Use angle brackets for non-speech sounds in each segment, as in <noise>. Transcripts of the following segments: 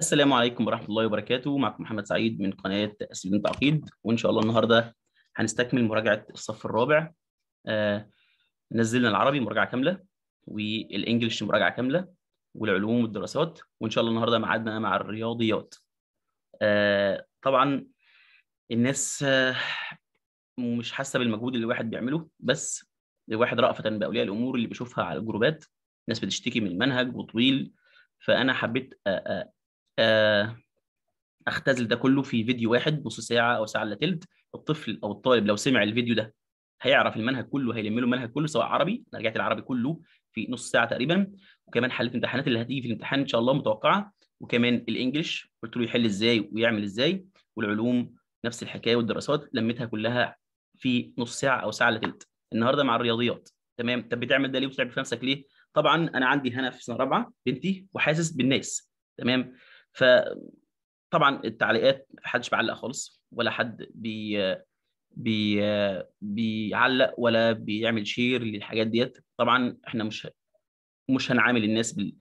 السلام عليكم ورحمة الله وبركاته معكم محمد سعيد من قناة سليم تعقيد وإن شاء الله النهاردة هنستكمل مراجعة الصف الرابع آه نزلنا العربي مراجعة كاملة والإنجليش مراجعة كاملة والعلوم والدراسات وإن شاء الله النهاردة ميعادنا مع الرياضيات آه طبعا الناس آه مش حاسة بالمجهود اللي الواحد بيعمله بس الواحد رأفة بأولياء الأمور اللي بيشوفها على الجروبات ناس بتشتكي من المنهج وطويل فأنا حبيت آه، آه، آه، اختزل ده كله في فيديو واحد نص ساعه او ساعه الا تلت الطفل او الطالب لو سمع الفيديو ده هيعرف المنهج كله هيلم له المنهج كله سواء عربي انا رجعت العربي كله في نص ساعه تقريبا وكمان حليت الامتحانات اللي هتيجي في الامتحان ان شاء الله متوقعه وكمان الانجليش قلت له يحل ازاي ويعمل ازاي والعلوم نفس الحكايه والدراسات لميتها كلها في نص ساعه او ساعه الا تلت النهارده مع الرياضيات تمام طب بتعمل ده ليه وبتعب في نفسك ليه طبعا انا عندي هنا في سنه رابعه بنتي وحاسس بالناس تمام فطبعا التعليقات حدش بيعلق خالص ولا حد بي بي بيعلق ولا بيعمل شير للحاجات ديت طبعا احنا مش مش هنعامل الناس بال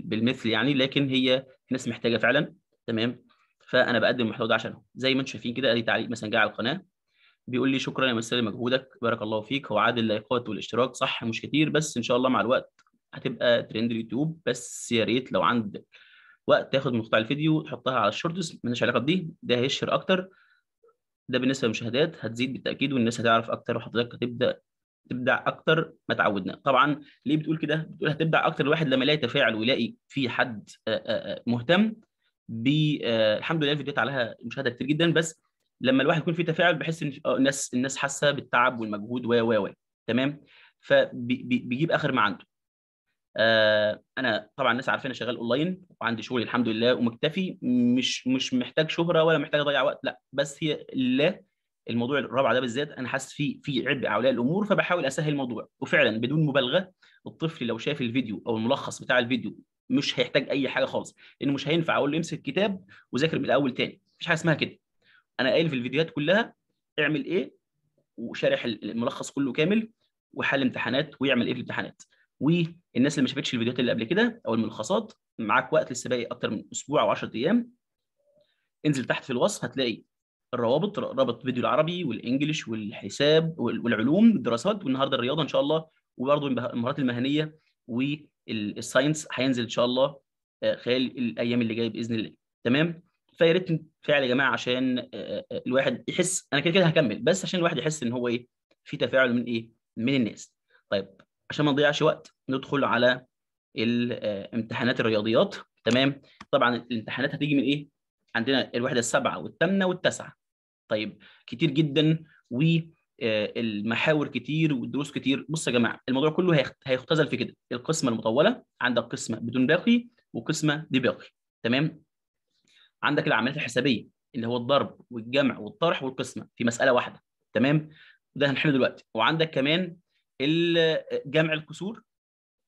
بالمثل يعني لكن هي الناس محتاجه فعلا تمام فانا بقدم المحتوى ده عشانهم زي ما انتم شايفين كده ادي تعليق مثلا جاي على القناه بيقول لي شكرا يا مستر مجهودك بارك الله فيك هو عدد اللايكات والاشتراك صح مش كتير بس ان شاء الله مع الوقت هتبقى ترند اليوتيوب بس يا ريت لو عندك وقت تاخد مقطع الفيديو تحطها على الشورتس مالناش علاقه بدي ده هيشهر اكتر ده بالنسبه للمشاهدات هتزيد بالتاكيد والناس هتعرف اكتر وحضرتك هتبدا تبدع اكتر ما تعودنا طبعا ليه بتقول كده بتقول هتبدع اكتر الواحد لما يلاقي تفاعل ويلاقي في حد آه، آه، آه، مهتم ب الحمد لله الفيديوهات عليها مشاهده كتير جدا بس لما الواحد يكون في تفاعل بحس ان الناس الناس حاسه بالتعب والمجهود و و و تمام فبيجيب اخر ما عنده آه، انا طبعا الناس عارفين انا شغال اونلاين وعندي شغلي الحمد لله ومكتفي مش مش محتاج شهره ولا محتاج اضيع وقت لا بس هي لله الموضوع الرابعه ده بالذات انا حاسس فيه في عبء على الامور فبحاول اسهل الموضوع وفعلا بدون مبالغه الطفل لو شاف الفيديو او الملخص بتاع الفيديو مش هيحتاج اي حاجه خالص لان مش هينفع اقول له امسك كتاب وذاكر من الاول تاني مفيش حاجه اسمها كده انا قايل في الفيديوهات كلها اعمل ايه وشارح الملخص كله كامل وحل امتحانات ويعمل ايه في الامتحانات والناس اللي ما شافتش الفيديوهات اللي قبل كده او الملخصات معاك وقت لسه باقي اكتر من اسبوع او 10 ايام انزل تحت في الوصف هتلاقي الروابط رابط فيديو العربي والانجليش والحساب والعلوم والدراسات والنهارده الرياضه ان شاء الله وبرضه المهارات المهنيه والساينس هينزل ان شاء الله آه، خلال الايام اللي جايه باذن الله تمام فيا ريت فعل يا جماعه عشان آه، آه، الواحد يحس انا كده كده هكمل بس عشان الواحد يحس ان هو ايه في تفاعل من ايه من الناس طيب عشان ما نضيعش وقت ندخل على امتحانات الرياضيات تمام طبعا الامتحانات هتيجي من ايه عندنا الوحده السابعه والثامنه والتاسعه طيب كتير جدا والمحاور آه، كتير والدروس كتير بص يا جماعه الموضوع كله هيختزل في كده القسمه المطوله عندك قسمه بدون باقي وقسمه بباقي تمام عندك العمليات الحسابيه اللي هو الضرب والجمع والطرح والقسمه في مساله واحده تمام ده هنحله دلوقتي وعندك كمان جمع الكسور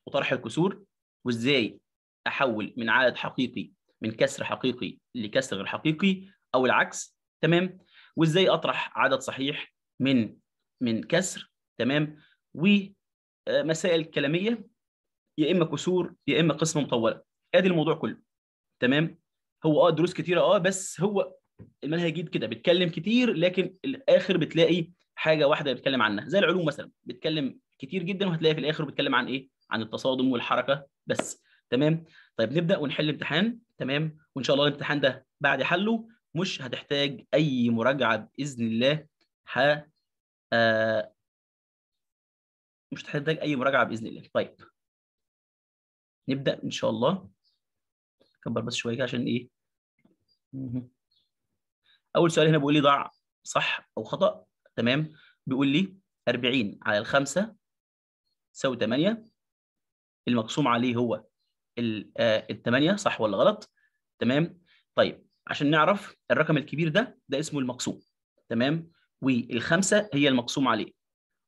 وطرح الكسور وازاي احول من عدد حقيقي من كسر حقيقي لكسر غير حقيقي او العكس تمام وازاي اطرح عدد صحيح من من كسر تمام ومسائل كلاميه يا اما كسور يا اما قسمه مطوله ادي الموضوع كله تمام هو اه دروس كتيره اه بس هو المنهج جيد كده بيتكلم كتير لكن الاخر بتلاقي حاجه واحده بيتكلم عنها زي العلوم مثلا بيتكلم كتير جدا وهتلاقي في الاخر بيتكلم عن ايه؟ عن التصادم والحركه بس تمام؟ طيب نبدا ونحل امتحان تمام؟ وان شاء الله الامتحان ده بعد حله مش هتحتاج اي مراجعه باذن الله ه آه مش هتحتاج اي مراجعه باذن الله طيب نبدا ان شاء الله كبر بس شويه عشان ايه اول سؤال هنا بيقول لي ضع صح او خطا تمام بيقول لي 40 على الخمسة تساوي 8 المقسوم عليه هو ال 8 آه، صح ولا غلط تمام طيب عشان نعرف الرقم الكبير ده ده اسمه المقسوم تمام والخمسه هي المقسوم عليه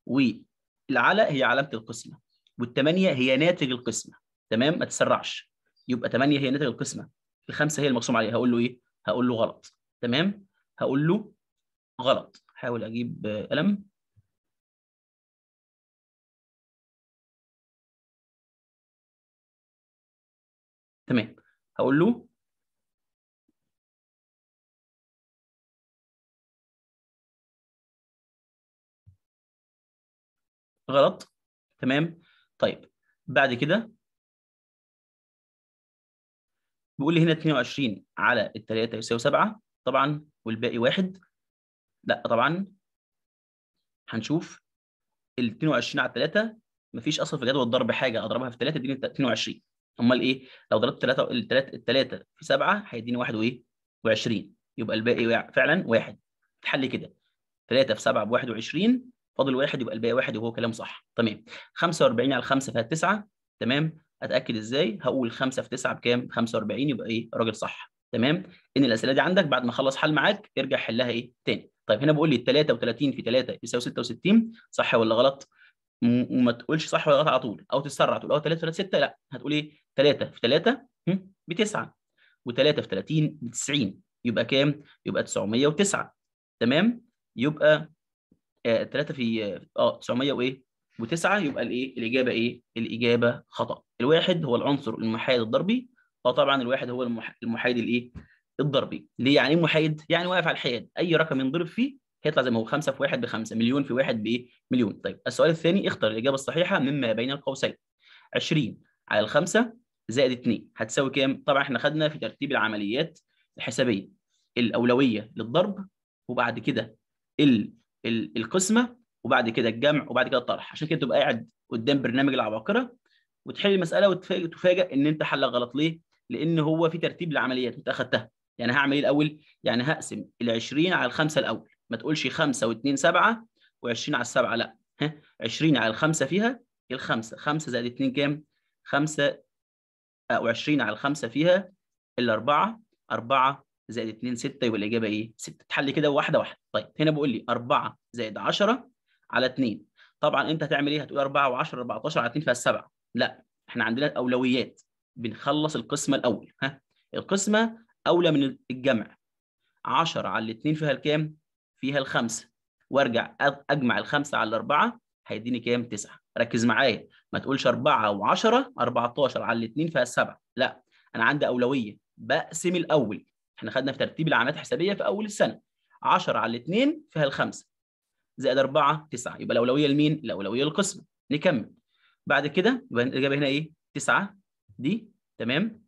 والعلى هي علامه القسمه والثمانيه هي ناتج القسمه تمام ما تسرعش يبقى 8 هي ناتج القسمه الخمسه هي المقسوم عليها هقول له ايه هقول له غلط تمام هقول له غلط حاول اجيب قلم تمام هقول له غلط تمام طيب بعد كده بيقول لي هنا 22 على ال 3 يساوي 7 طبعا والباقي واحد لا طبعا هنشوف ال 22 على 3 مفيش اصلا في جدول ضرب حاجه اضربها في 3 اديني 22 امال ايه لو ضربت 3 3 في 7 هيديني 1 وايه و20 يبقى الباقي فعلا واحد اتحل كده 3 في 7 ب 21 فاضل واحد يبقى الباقي واحد وهو كلام صح تمام 45 على 5 فيها 9 تمام اتاكد ازاي هقول 5 في 9 بكام 45 يبقى ايه راجل صح تمام ان الاسئله دي عندك بعد ما اخلص حل معاك ارجع حلها ايه تاني طيب هنا بقول لي 33 في 3 يساوي 66 صح ولا غلط وما تقولش صح ولا غلط على طول او تسرع تقول اه 3 3 6 لا هتقول ايه 3 في 3 ب 9 و و3 في 30 ب 90 يبقى كام؟ يبقى 909 تمام؟ يبقى آه 3 في اه 900 وايه؟ و9 يبقى الايه؟ الاجابه ايه؟ الاجابه خطا. الواحد هو العنصر المحايد الضربي اه طبعا الواحد هو المحايد الايه؟ الضربي. ليه يعني ايه محايد؟ يعني واقف على الحياد، اي رقم ينضرب فيه هيطلع زي ما هو 5 في 1 ب 5 مليون في 1 بايه؟ مليون. طيب السؤال الثاني اختر الاجابه الصحيحه مما بين القوسين. 20 على 5 زائد 2 هتساوي كام؟ طبعا احنا خدنا في ترتيب العمليات الحسابيه الاولويه للضرب وبعد كده ال... ال... القسمه وبعد كده الجمع وبعد كده الطرح عشان كده تبقى قاعد قدام برنامج العباقره وتحل المساله وتفاجئ ان انت حلك غلط ليه؟ لان هو في ترتيب العمليات انت اخذتها يعني هعمل ايه الاول؟ يعني هقسم ال 20 على الخمسه الاول ما تقولش 5 و2 7 و20 على السبعه لا 20 على الخمسه فيها الخمسه 5 زائد 2 كام؟ 5 او 20 على 5 فيها ال 4 4 زائد 2 6 يبقى الاجابه ايه 6 تحل كده واحده واحده طيب هنا بيقول لي 4 زائد 10 على 2 طبعا انت هتعمل ايه هتقول 4 و10 14 على 2 فيها 7 لا احنا عندنا اولويات بنخلص القسمه الاول ها القسمه اولى من الجمع 10 على 2 فيها الكام فيها الخمسه وارجع اجمع الخمسه على الاربعه هيديني كام 9 ركز معايا ما تقولش 4 و 10 14 على الاثنين فيها السبعه لا انا عندي اولويه بقسم الاول احنا خدنا في ترتيب العلامات الحسابيه في اول السنه 10 على الاثنين فيها الخمسه زائد 4 9 يبقى الاولويه لمين؟ الاولويه للقسم نكمل بعد كده يبقى الاجابه هنا ايه؟ 9 دي تمام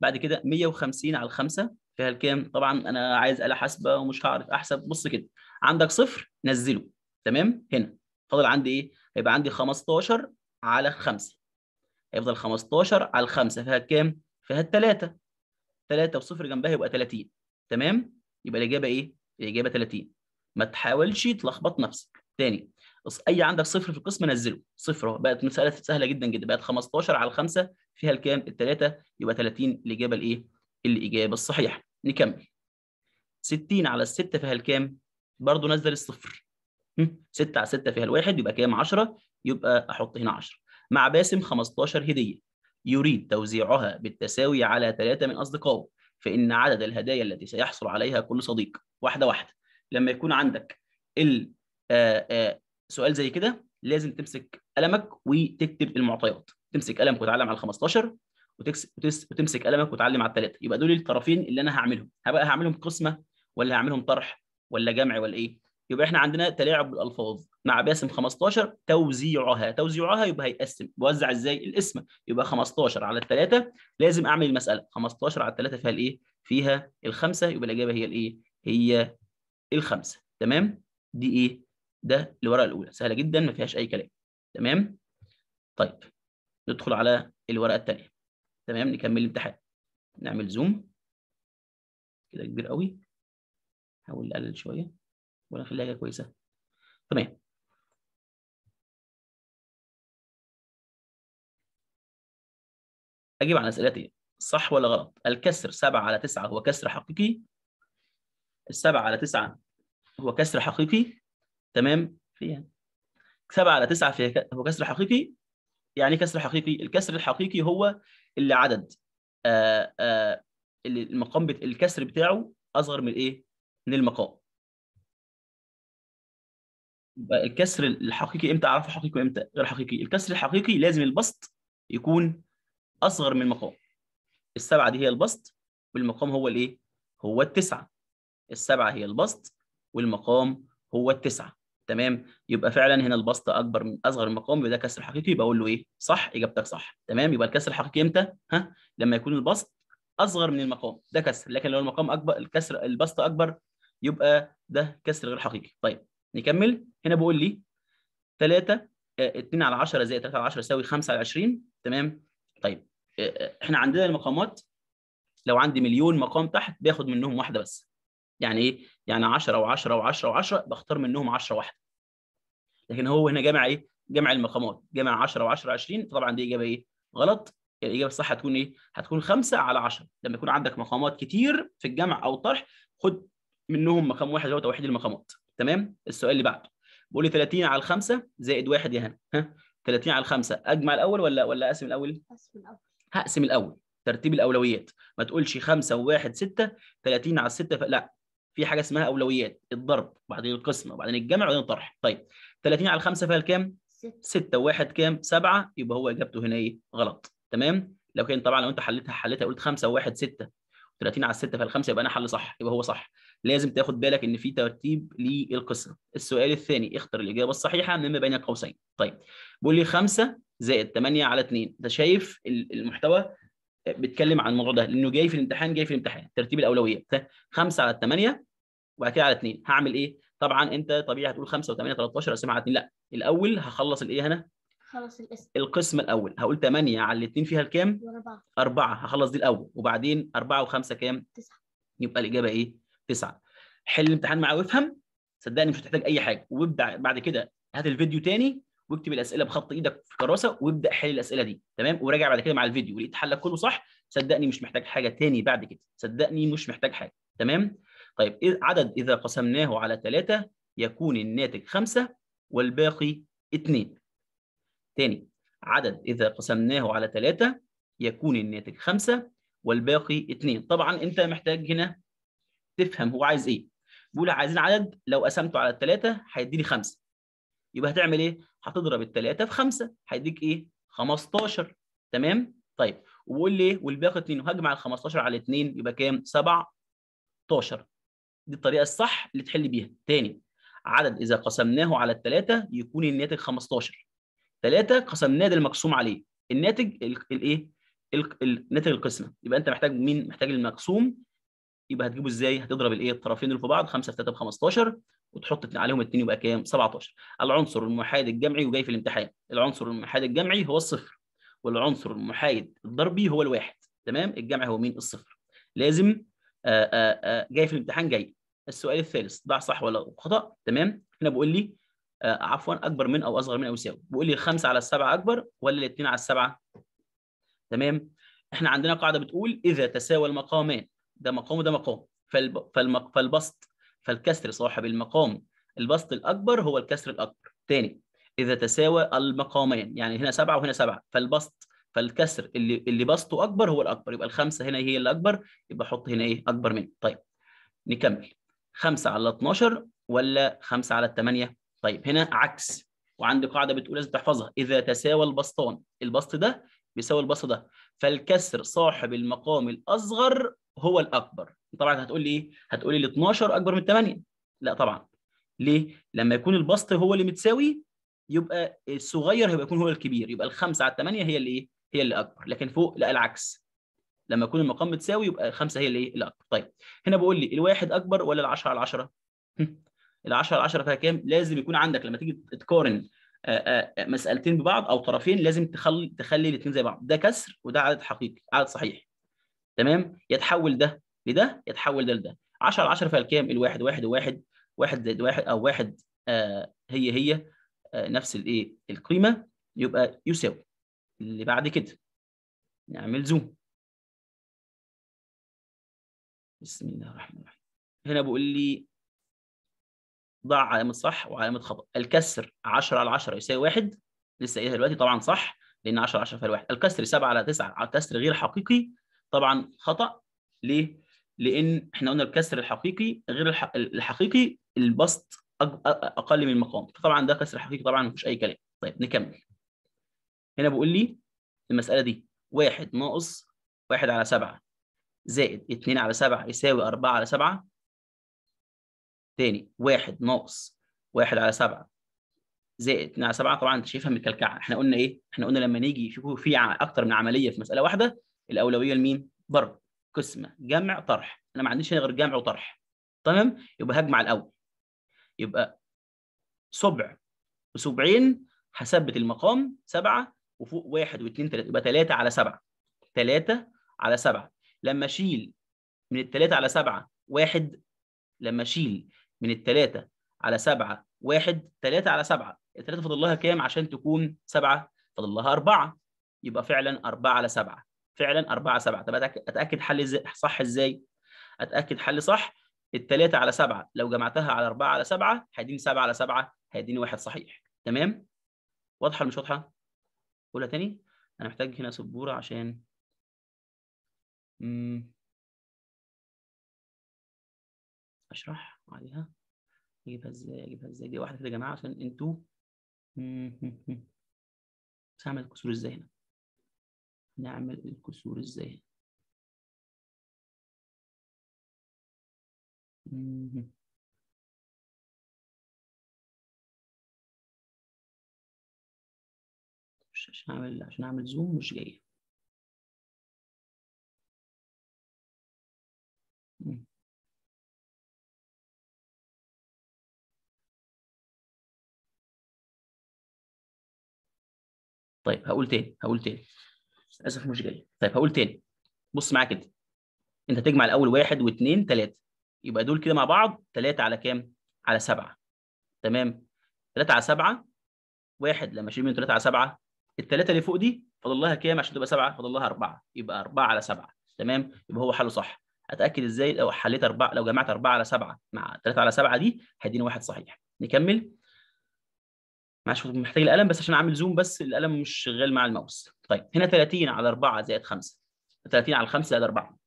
بعد كده 150 على الخمسه فيها الكام؟ طبعا انا عايز اله حاسبه ومش هعرف احسب بص كده عندك صفر نزله تمام هنا فاضل عندي ايه؟ هيبقى عندي 15 على 5 هيفضل 15 على 5 فيها كام؟ فيها 3 3 وصفر جنبها يبقى 30 تمام؟ يبقى الإجابة إيه؟ الإجابة 30 ما تحاولش تلخبط نفسك تاني اي عندك صفر في القسم نزله صفر اهو بقت مساله سهله جدا جدا بقت 15 على 5 فيها الكام ال 3 يبقى 30 الاجابه الايه الاجابه الصحيحه نكمل 60 على 6 فيها الكام برضه نزل الصفر 6 على 6 فيها الواحد يبقى كام 10 يبقى احط هنا 10 مع باسم 15 هديه يريد توزيعها بالتساوي على ثلاثه من اصدقائه فان عدد الهدايا التي سيحصل عليها كل صديق واحده واحده لما يكون عندك ال آه، آه، سؤال زي كده لازم تمسك قلمك وتكتب المعطيات تمسك قلمك وتعلم على 15 وتمسك قلمك وتعلم على الثلاثه يبقى دول الطرفين اللي انا هعملهم هبقى هعملهم قسمه ولا هعملهم طرح ولا جمع ولا ايه يبقى احنا عندنا تلاعب بالالفاظ مع باسم 15 توزيعها توزيعها يبقى هيقسم بوزع ازاي القسمه يبقى 15 على الثلاثه لازم اعمل المساله 15 على الثلاثه فيها الايه فيها الخمسه يبقى الاجابه هي الايه هي الخمسه تمام دي ايه ده الورقه الاولى سهله جدا ما فيهاش اي كلام تمام طيب ندخل على الورقه الثانيه تمام نكمل الامتحان نعمل زوم كده كبير قوي حاول نقلل شويه ونخليها حاجه كويسه تمام اجيب على اسئلتي صح ولا غلط الكسر 7 على 9 هو كسر حقيقي ال7 على 9 هو كسر حقيقي تمام فيها 7 على 9 فيها ك... هو كسر حقيقي يعني كسر حقيقي الكسر الحقيقي هو اللي عدد آآ آه، آآ آه، اللي المقام بت... الكسر بتاعه اصغر من ايه من المقام الكسر الحقيقي امتى اعرفه حقيقي وامتى غير حقيقي الكسر الحقيقي لازم البسط يكون اصغر من المقام السبعه دي هي البسط والمقام هو الايه هو التسعه السبعه هي البسط والمقام هو التسعه تمام يبقى فعلا هنا البسط اكبر من اصغر من المقام يبقى ده كسر حقيقي بقول له ايه صح اجابتك صح تمام يبقى الكسر الحقيقي امتى ها لما يكون البسط اصغر من المقام ده كسر لكن لو المقام اكبر الكسر البسط اكبر يبقى ده كسر غير حقيقي طيب نكمل هنا بقول لي 3 2 آه، على 10 زائد 3 على 10 يساوي 5 على 20 تمام طيب آه، آه، احنا عندنا المقامات لو عندي مليون مقام تحت باخد منهم واحده بس يعني ايه يعني 10 و10 و10 و10 بختار منهم 10 واحده لكن هو هنا جامع ايه جمع المقامات جمع 10 و10 20 طبعا دي اجابه ايه غلط يعني الاجابه الصح هتكون ايه هتكون 5 على 10 لما يكون عندك مقامات كتير في الجمع او الطرح خد منهم مقام واحد هو توحيد المقامات تمام السؤال اللي بعده بيقول لي 30 على 5 زائد 1 يا هنا ها 30 على 5 اجمع الاول ولا ولا اقسم الاول؟ اقسم الاول هقسم الاول ترتيب الاولويات ما تقولش 5 و1 6 30 على 6 ف... لا في حاجه اسمها اولويات الضرب وبعدين القسمه وبعدين الجمع وبعدين الطرح طيب 30 على 5 فيها كام؟ 6 و1 كام؟ 7 يبقى هو اجابته هنا ايه؟ غلط تمام؟ لو كان طبعا لو انت حليتها حليتها قلت 5 و1 6 30 على 6 فالخمسه يبقى انا حل صح يبقى هو صح لازم تاخد بالك ان في ترتيب للقصه السؤال الثاني اختر الاجابه الصحيحه مما بين قوسين طيب بيقول لي 5 زائد 8 على 2 ده شايف المحتوى بيتكلم عن الموضوع ده لانه جاي في الامتحان جاي في الامتحان ترتيب الاولويات 5 على 8 وبعد كده على 2 هعمل ايه طبعا انت طبيعي هتقول 5 و8 13 اقسمها على 2 لا الاول هخلص الايه هنا خلص الاسم القسم الاول هقول 8 على الاثنين فيها الكام؟ 4 4 هخلص دي الاول وبعدين 4 و5 كام؟ 9 يبقى الاجابه ايه؟ 9 حل الامتحان معاه وافهم صدقني مش هتحتاج اي حاجه وابدا بعد كده هات الفيديو تاني واكتب الاسئله بخط ايدك في كراسه وابدا حل الاسئله دي تمام وراجع بعد كده مع الفيديو ولقيت حلك كله صح صدقني مش محتاج حاجه تاني بعد كده صدقني مش محتاج حاجه تمام طيب عدد اذا قسمناه على ثلاثة يكون الناتج خمسة والباقي اثنين تاني عدد إذا قسمناه على ثلاثة يكون الناتج خمسة والباقي اتنين طبعا أنت محتاج هنا تفهم هو عايز إيه بيقول عايزين عدد لو قسمته على الثلاثة هيديني خمسة يبقى هتعمل إيه؟ هتضرب الثلاثة في خمسة هيديك إيه؟ 15 تمام؟ طيب وبقول لي إيه؟ والباقي اتنين وهجمع ال 15 على اتنين يبقى كام؟ 17 دي الطريقة الصح اللي تحل بيها تاني عدد إذا قسمناه على الثلاثة يكون الناتج 15 3 قسم ده المقسوم عليه الناتج الايه الناتج القسمه يبقى انت محتاج مين محتاج المقسوم يبقى هتجيبه ازاي هتضرب الايه الطرفين اللي في بعض 5 في 3 ب 15 وتحط عليهم الاثنين يبقى كام 17 العنصر المحايد الجمعي وجاي في الامتحان العنصر المحايد الجمعي هو الصفر والعنصر المحايد الضربي هو الواحد تمام الجمعي هو مين الصفر لازم آآ آه، آآ آه، آه، جاي في الامتحان جاي السؤال الثالث ضع صح ولا خطا تمام هنا بيقول لي آه، عفوا اكبر من او اصغر من او يساوي بيقول لي 5 على 7 اكبر ولا ال2 على 7 تمام احنا عندنا قاعده بتقول اذا تساوى المقامان إيه؟ ده مقام وده مقام فالب... فالبسط فالكسر صاحب المقام البسط الاكبر هو الكسر الاكبر تاني اذا تساوى المقامان يعني هنا 7 وهنا 7 فالبسط فالكسر اللي اللي بسطه اكبر هو الاكبر يبقى الخمسه هنا هي الاكبر يبقى احط هنا ايه اكبر منه طيب نكمل 5 على 12 ولا 5 على 8 طيب هنا عكس وعندي قاعده بتقول لازم تحفظها اذا تساوى البسطان البسط ده بيساوي البسط ده فالكسر صاحب المقام الاصغر هو الاكبر طبعا هتقول لي ايه هتقول لي ال 12 اكبر من 8 لا طبعا ليه لما يكون البسط هو اللي متساوي يبقى الصغير هيبقى يكون هو الكبير يبقى الخمسه على الثمانيه هي اللي ايه هي اللي اكبر لكن فوق لا العكس لما يكون المقام متساوي يبقى 5 هي اللي ايه الاكبر طيب هنا بقول لي الواحد اكبر ولا ال 10 على 10 ال 10 ال 10 فيها كام لازم يكون عندك لما تيجي تقارن آه، آه، آه، مسالتين ببعض او طرفين لازم تخلي تخلي الاثنين زي بعض ده كسر وده عدد حقيقي عدد صحيح تمام يتحول ده لده يتحول ده لده 10 10 فيها الكام الواحد واحد وواحد واحد زائد واحد او واحد آه هي هي آه نفس الايه القيمه يبقى يساوي اللي بعد كده نعمل زوم بسم الله الرحمن الرحيم هنا بيقول لي ضع علامه صح وعلامه خطا الكسر 10 على 10 يساوي 1 لسه قايلها دلوقتي طبعا صح لان 10 على 10 فيها 1 الكسر 7 على 9 كسر غير حقيقي طبعا خطا ليه لان احنا قلنا الكسر الحقيقي غير الح... الحقيقي البسط اقل من المقام فطبعا ده كسر حقيقي طبعا مفيش اي كلام طيب نكمل هنا بيقول لي المساله دي 1 ناقص 1 على 7 زائد 2 على 7 يساوي 4 على 7 تاني واحد ناقص واحد على سبعة زائد 2 على سبعة طبعا انت شايفها من الكلكعه احنا قلنا ايه؟ احنا قلنا لما نيجي يشوفوا في اكتر من عمليه في مساله واحده الاولويه لمين؟ ضرب قسمه جمع طرح انا ما عنديش غير جمع وطرح تمام؟ يبقى هجمع الاول يبقى سبع وسبعين هثبت المقام سبعه وفوق واحد واثنين ثلاثه يبقى ثلاثه على سبعه ثلاثه على سبعه لما اشيل من الثلاثه على سبعه واحد لما اشيل من الثلاثة على سبعة واحد ثلاثة على سبعة الثلاثة فاضل لها كام عشان تكون سبعة فاضل لها أربعة يبقى فعلا أربعة على سبعة فعلا على سبعة طب اتاكد حل صح ازاي اتاكد حل صح الثلاثة على سبعة لو جمعتها على أربعة على سبعة هيديني سبعة على سبعة هيديني واحد صحيح تمام واضحة ولا مش واضحة قولها تاني أنا محتاج هنا سبورة عشان أشرح عليها اجيبها ازاي اجيبها ازاي دي واحده كده يا جماعه عشان انتوا <laughs> بس هعمل الكسور ازاي هنا نعمل الكسور ازاي هنا مش عشان اعمل عشان اعمل زوم مش جايه طيب هقول تاني هقول تاني للاسف مش جاي طيب هقول تاني بص معايا كده انت تجمع الاول واحد واثنين ثلاثه يبقى دول كده مع بعض ثلاثه على كام؟ على سبعه تمام ثلاثه على سبعه واحد لما اشيل منه ثلاثه على سبعه الثلاثه اللي فوق دي فاضل لها كام عشان تبقى سبعه؟ فاضل لها اربعه يبقى اربعه على سبعه تمام يبقى هو حله صح اتاكد ازاي لو حليت اربعه لو جمعت اربعه على سبعه مع ثلاثه على سبعه دي هيديني واحد صحيح نكمل معلش محتاج القلم بس عشان اعمل زوم بس القلم مش شغال مع الماوس طيب هنا 30 على 4 زائد 5 30 على 5 زائد 4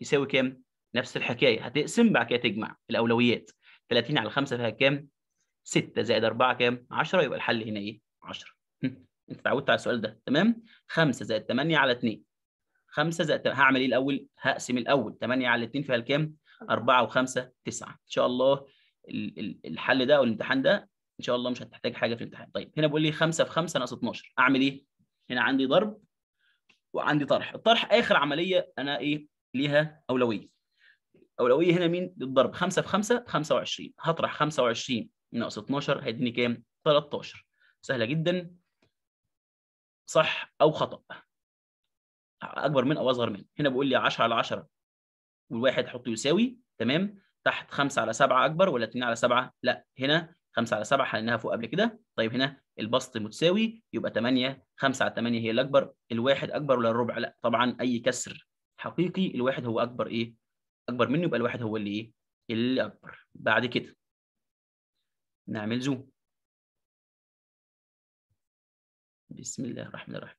يساوي كام نفس الحكايه هتقسم بعد كده تجمع الاولويات 30 على 5 فيها كام 6 زائد 4 كام 10 يبقى الحل هنا ايه 10 انت اتعودت على السؤال ده تمام 5 زائد 8 على 2 5 زائد هعمل ايه الاول هقسم الاول 8 على 2 فيها كام 4 و5 9 ان شاء الله الحل ده او الامتحان ده ان شاء الله مش هتحتاج حاجه في الامتحان طيب هنا بيقول لي 5 في 5 ناقص 12 اعمل ايه هنا عندي ضرب وعندي طرح الطرح اخر عمليه انا ايه ليها اولويه اولويه هنا مين للضرب 5 في 5 25 هطرح 25 ناقص 12 هيديني كام 13 سهله جدا صح او خطا اكبر من او اصغر من هنا بيقول لي 10 على 10 والواحد حطه يساوي تمام تحت 5 على 7 اكبر ولا 2 على 7 لا هنا 5 على 7 حللناها فوق قبل كده طيب هنا البسط متساوي يبقى 8 5 على 8 هي الاكبر الواحد اكبر ولا الربع لا طبعا اي كسر حقيقي الواحد هو اكبر ايه اكبر منه يبقى الواحد هو اللي ايه اللي اكبر بعد كده نعمل زوم بسم الله الرحمن الرحيم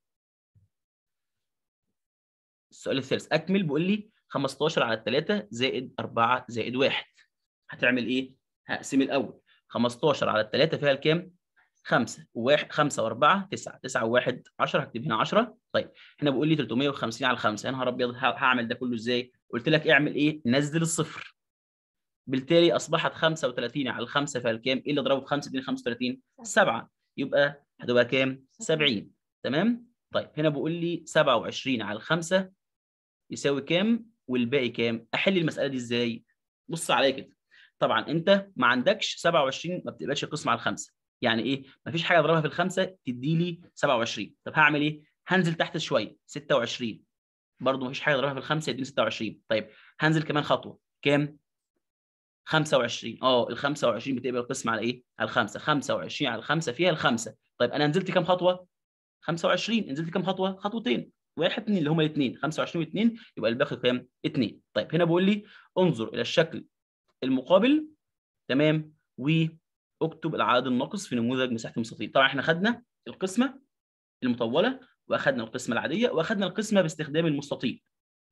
السؤال الثالث اكمل بيقول لي 15 على 3 زائد 4 زائد 1 هتعمل ايه هقسم الاول 15 على 3 فيها الكام؟ 5 و 5 و4 9 9 و1 10 هكتب هنا 10 طيب هنا بيقول لي 350 على 5 يا نهار ابيض هعمل ده كله ازاي؟ قلت لك اعمل ايه؟ نزل الصفر بالتالي اصبحت 35 على 5 فيها الكام؟ ايه اللي ضربه ب 5 اديني 35 7 يبقى هتبقى كام؟ 70 تمام؟ طيب هنا بيقول لي 27 على 5 يساوي كام؟ والباقي كام؟ احل المساله دي ازاي؟ بص عليا كده طبعا انت ما عندكش 27 ما بتقبلش القسم على الخمسه يعني ايه ما فيش حاجه اضربها في الخمسه تدي لي 27 طب هعمل ايه هنزل تحت شويه 26 برضه ما فيش حاجه اضربها في الخمسه يديني 26 طيب هنزل كمان خطوه كام 25 اه ال 25 بتقبل القسم على ايه على الخمسه 25 على الخمسه فيها الخمسه طيب انا نزلت كام خطوه 25 نزلت كام خطوه خطوتين واحد اتنين اللي هما الاثنين 25 و2 يبقى الباقي كام 2 طيب هنا بيقول لي انظر الى الشكل المقابل تمام واكتب العدد الناقص في نموذج مساحه المستطيل طبعا احنا خدنا القسمه المطوله واخدنا القسمه العاديه واخدنا القسمه باستخدام المستطيل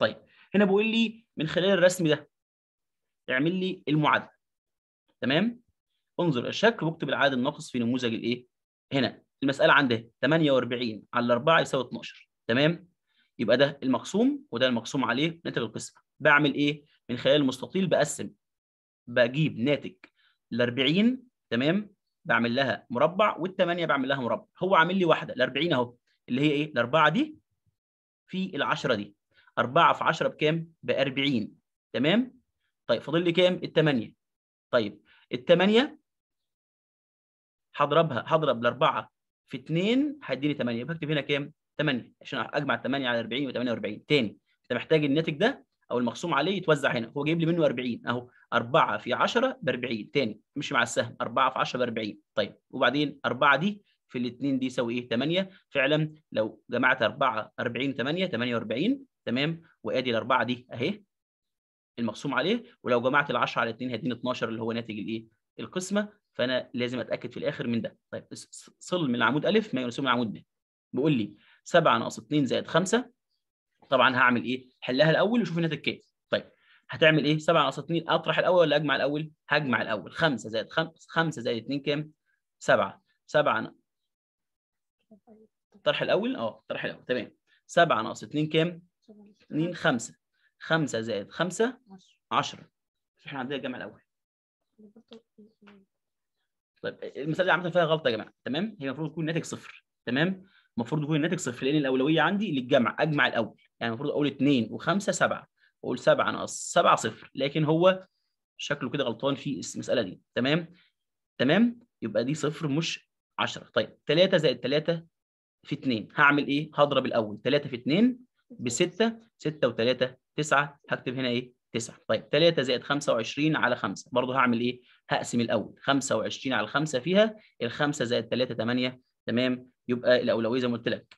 طيب هنا بيقول لي من خلال الرسم ده اعمل لي المعادله تمام انظر الشكل واكتب العدد الناقص في نموذج الايه هنا المساله عندها 48 على 4 يساوي 12 تمام يبقى ده المقسوم وده المقسوم عليه ناتج القسمه بعمل ايه من خلال المستطيل بقسم بجيب ناتج ال 40 تمام بعمل لها مربع وال 8 بعمل لها مربع هو عامل لي واحده ال 40 اهو اللي هي ايه الاربعه دي في ال 10 دي 4 في 10 بكام ب 40 تمام طيب فاضل لي كام ال 8 طيب ال 8 هضربها هضرب ال 4 في 2 هيديني 8 يبقى هنا كام 8 عشان اجمع 8 على 40 و48 تاني انت محتاج الناتج ده او المقسوم عليه يتوزع هنا هو جايب لي منه 40 اهو 4 في 10 ب 40 تاني امشي مع السهم 4 في 10 ب 40 طيب وبعدين 4 دي في الاثنين دي يساوي ايه 8 فعلا لو جمعت 4 40 8 48 تمام وادي الاربعه دي اهي المقسوم عليه ولو جمعت ال 10 على 2 هيديني 12 اللي هو ناتج الايه القسمه فانا لازم اتاكد في الاخر من ده طيب صل من العمود الف ما يناسب العمود ب بيقول لي 7 ناقص 2 زائد 5 طبعا هعمل ايه؟ حلها الاول وشوف الناتج كام. هتعمل ايه؟ 7 ناقص 2 اطرح الاول ولا اجمع الاول؟ هجمع الاول 5 زائد 5 5 زائد 2 كام؟ 7 7 الطرح الاول اه الطرح الاول تمام 7 ناقص 2 كام؟ 2 5 5 زائد 5 10 احنا عندنا الجمع الاول طيب المساله دي عامه فيها غلطه يا جماعه تمام هي المفروض تكون الناتج صفر تمام المفروض يكون الناتج صفر لان الاولويه عندي للجمع اجمع الاول يعني المفروض اقول 2 و5 7 واقول 7 ناقص 7 صفر لكن هو شكله كده غلطان في المساله دي تمام تمام يبقى دي صفر مش 10 طيب 3 زائد 3 في 2 هعمل ايه هضرب الاول 3 في 2 ب 6 6 و3 9 هكتب هنا ايه 9 طيب 3 زائد 25 على 5 برضه هعمل ايه هقسم الاول 25 على 5 فيها ال5 زائد 3 8 تمام يبقى الاولويه زي ما قلت لك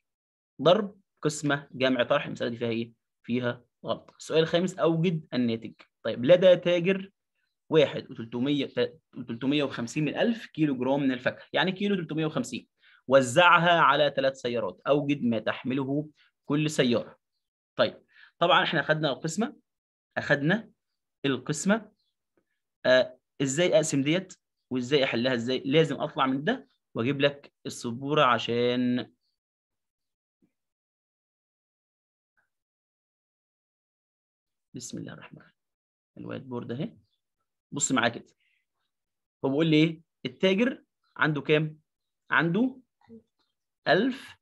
ضرب قسمه جمع طرح المساله دي فيها ايه فيها غلط السؤال الخامس أوجد الناتج طيب لدى تاجر واحد و350 من ألف كيلو جرام من الفاكهة يعني كيلو 350 وزعها على ثلاث سيارات أوجد ما تحمله كل سيارة طيب طبعا احنا أخدنا القسمة أخدنا القسمة آه إزاي أقسم ديت وإزاي أحلها إزاي لازم أطلع من ده وأجيب لك السبورة عشان بسم الله الرحمن الرحيم الوايت بورد اهي بص معايا كده هو بيقول لي ايه التاجر عنده كام عنده 1000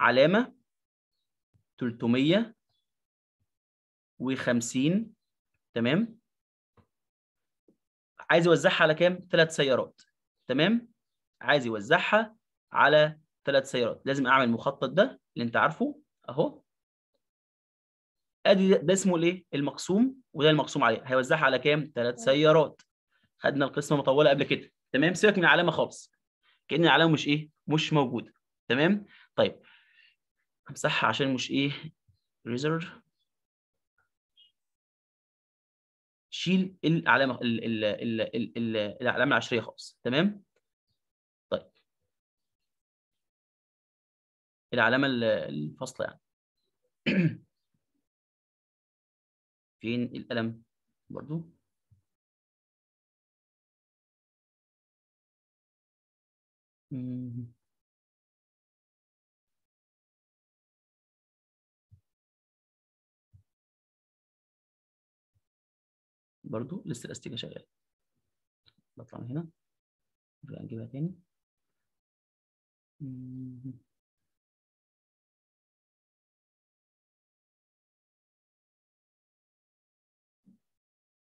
علامه 350 تمام عايز يوزعها على كام ثلاث سيارات تمام عايز يوزعها على ثلاث سيارات لازم اعمل مخطط ده اللي انت عارفه اهو ادي ده اسمه الايه المقسوم وده المقسوم عليه هيوزعها على كام ثلاث سيارات خدنا القسمه مطوله قبل كده تمام سيبك من العلامه خالص كان العلامه مش ايه مش موجوده تمام طيب امسحها عشان مش ايه ريزر شيل العلامه ال ال ال ال ال العلامه العشريه خالص تمام طيب العلامه الفاصله يعني <clears throat> فين الألم برضو برضو لسه الاستيكه شغاله بطلع من هنا نرجع نجيبها تاني مم.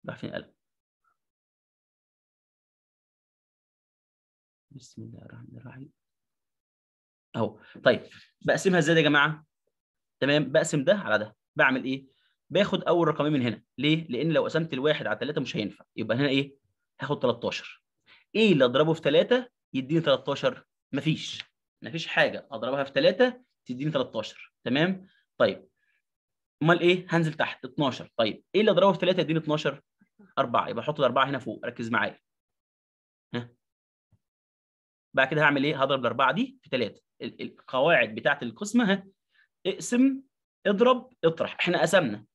راح فين بسم الله الرحمن الرحيم اهو طيب بقسمها ازاي يا جماعه تمام بقسم ده على ده بعمل ايه باخد اول رقمين من هنا ليه لان لو قسمت الواحد على 3 مش هينفع يبقى هنا ايه هاخد 13 ايه اللي اضربه في 3 يديني 13 مفيش مفيش حاجه اضربها في 3 تديني 13 تمام طيب امال ايه هنزل تحت 12 طيب ايه اللي اضربه في 3 يديني 12 4 يبقى احط الاربعه هنا فوق ركز معايا ها بعد كده هعمل ايه هضرب الاربعه دي في 3 القواعد بتاعه القسمه ها اقسم اضرب اطرح احنا قسمنا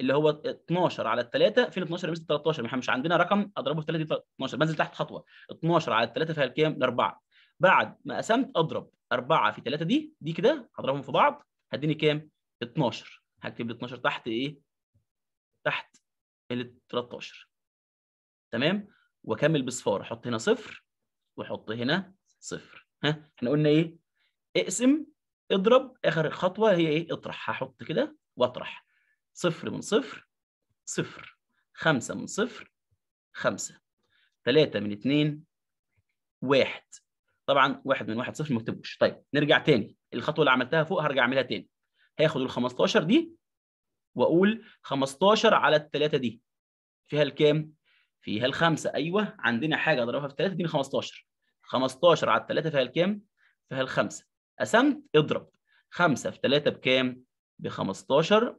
اللي هو 12 على 3 فين 12 مثل 13 ما احنا مش عندنا رقم اضربه في 3 12 بنزل تحت خطوه 12 على 3 فيها كام 4 بعد ما قسمت اضرب 4 في 3 دي دي كده هضربهم في بعض هديني كام 12 هكتب 12 تحت ايه تحت ال 13 تمام واكمل بصفار احط هنا صفر واحط هنا صفر ها احنا قلنا ايه اقسم اضرب اخر خطوه هي ايه اطرح هحط كده واطرح صفر من صفر صفر خمسة من صفر خمسة ثلاثة من اتنين واحد طبعا واحد من واحد صفر ما طيب نرجع تاني الخطوه اللي عملتها فوق هرجع اعملها تاني هاخد ال 15 دي واقول 15 على الثلاثه دي فيها الكام؟ فيها الخمسه ايوه عندنا حاجه اضربها في ثلاثة دي 15 15 على الثلاثه فيها الكام؟ فيها الخمسه قسمت اضرب 5 في 3 بكام؟ ب 15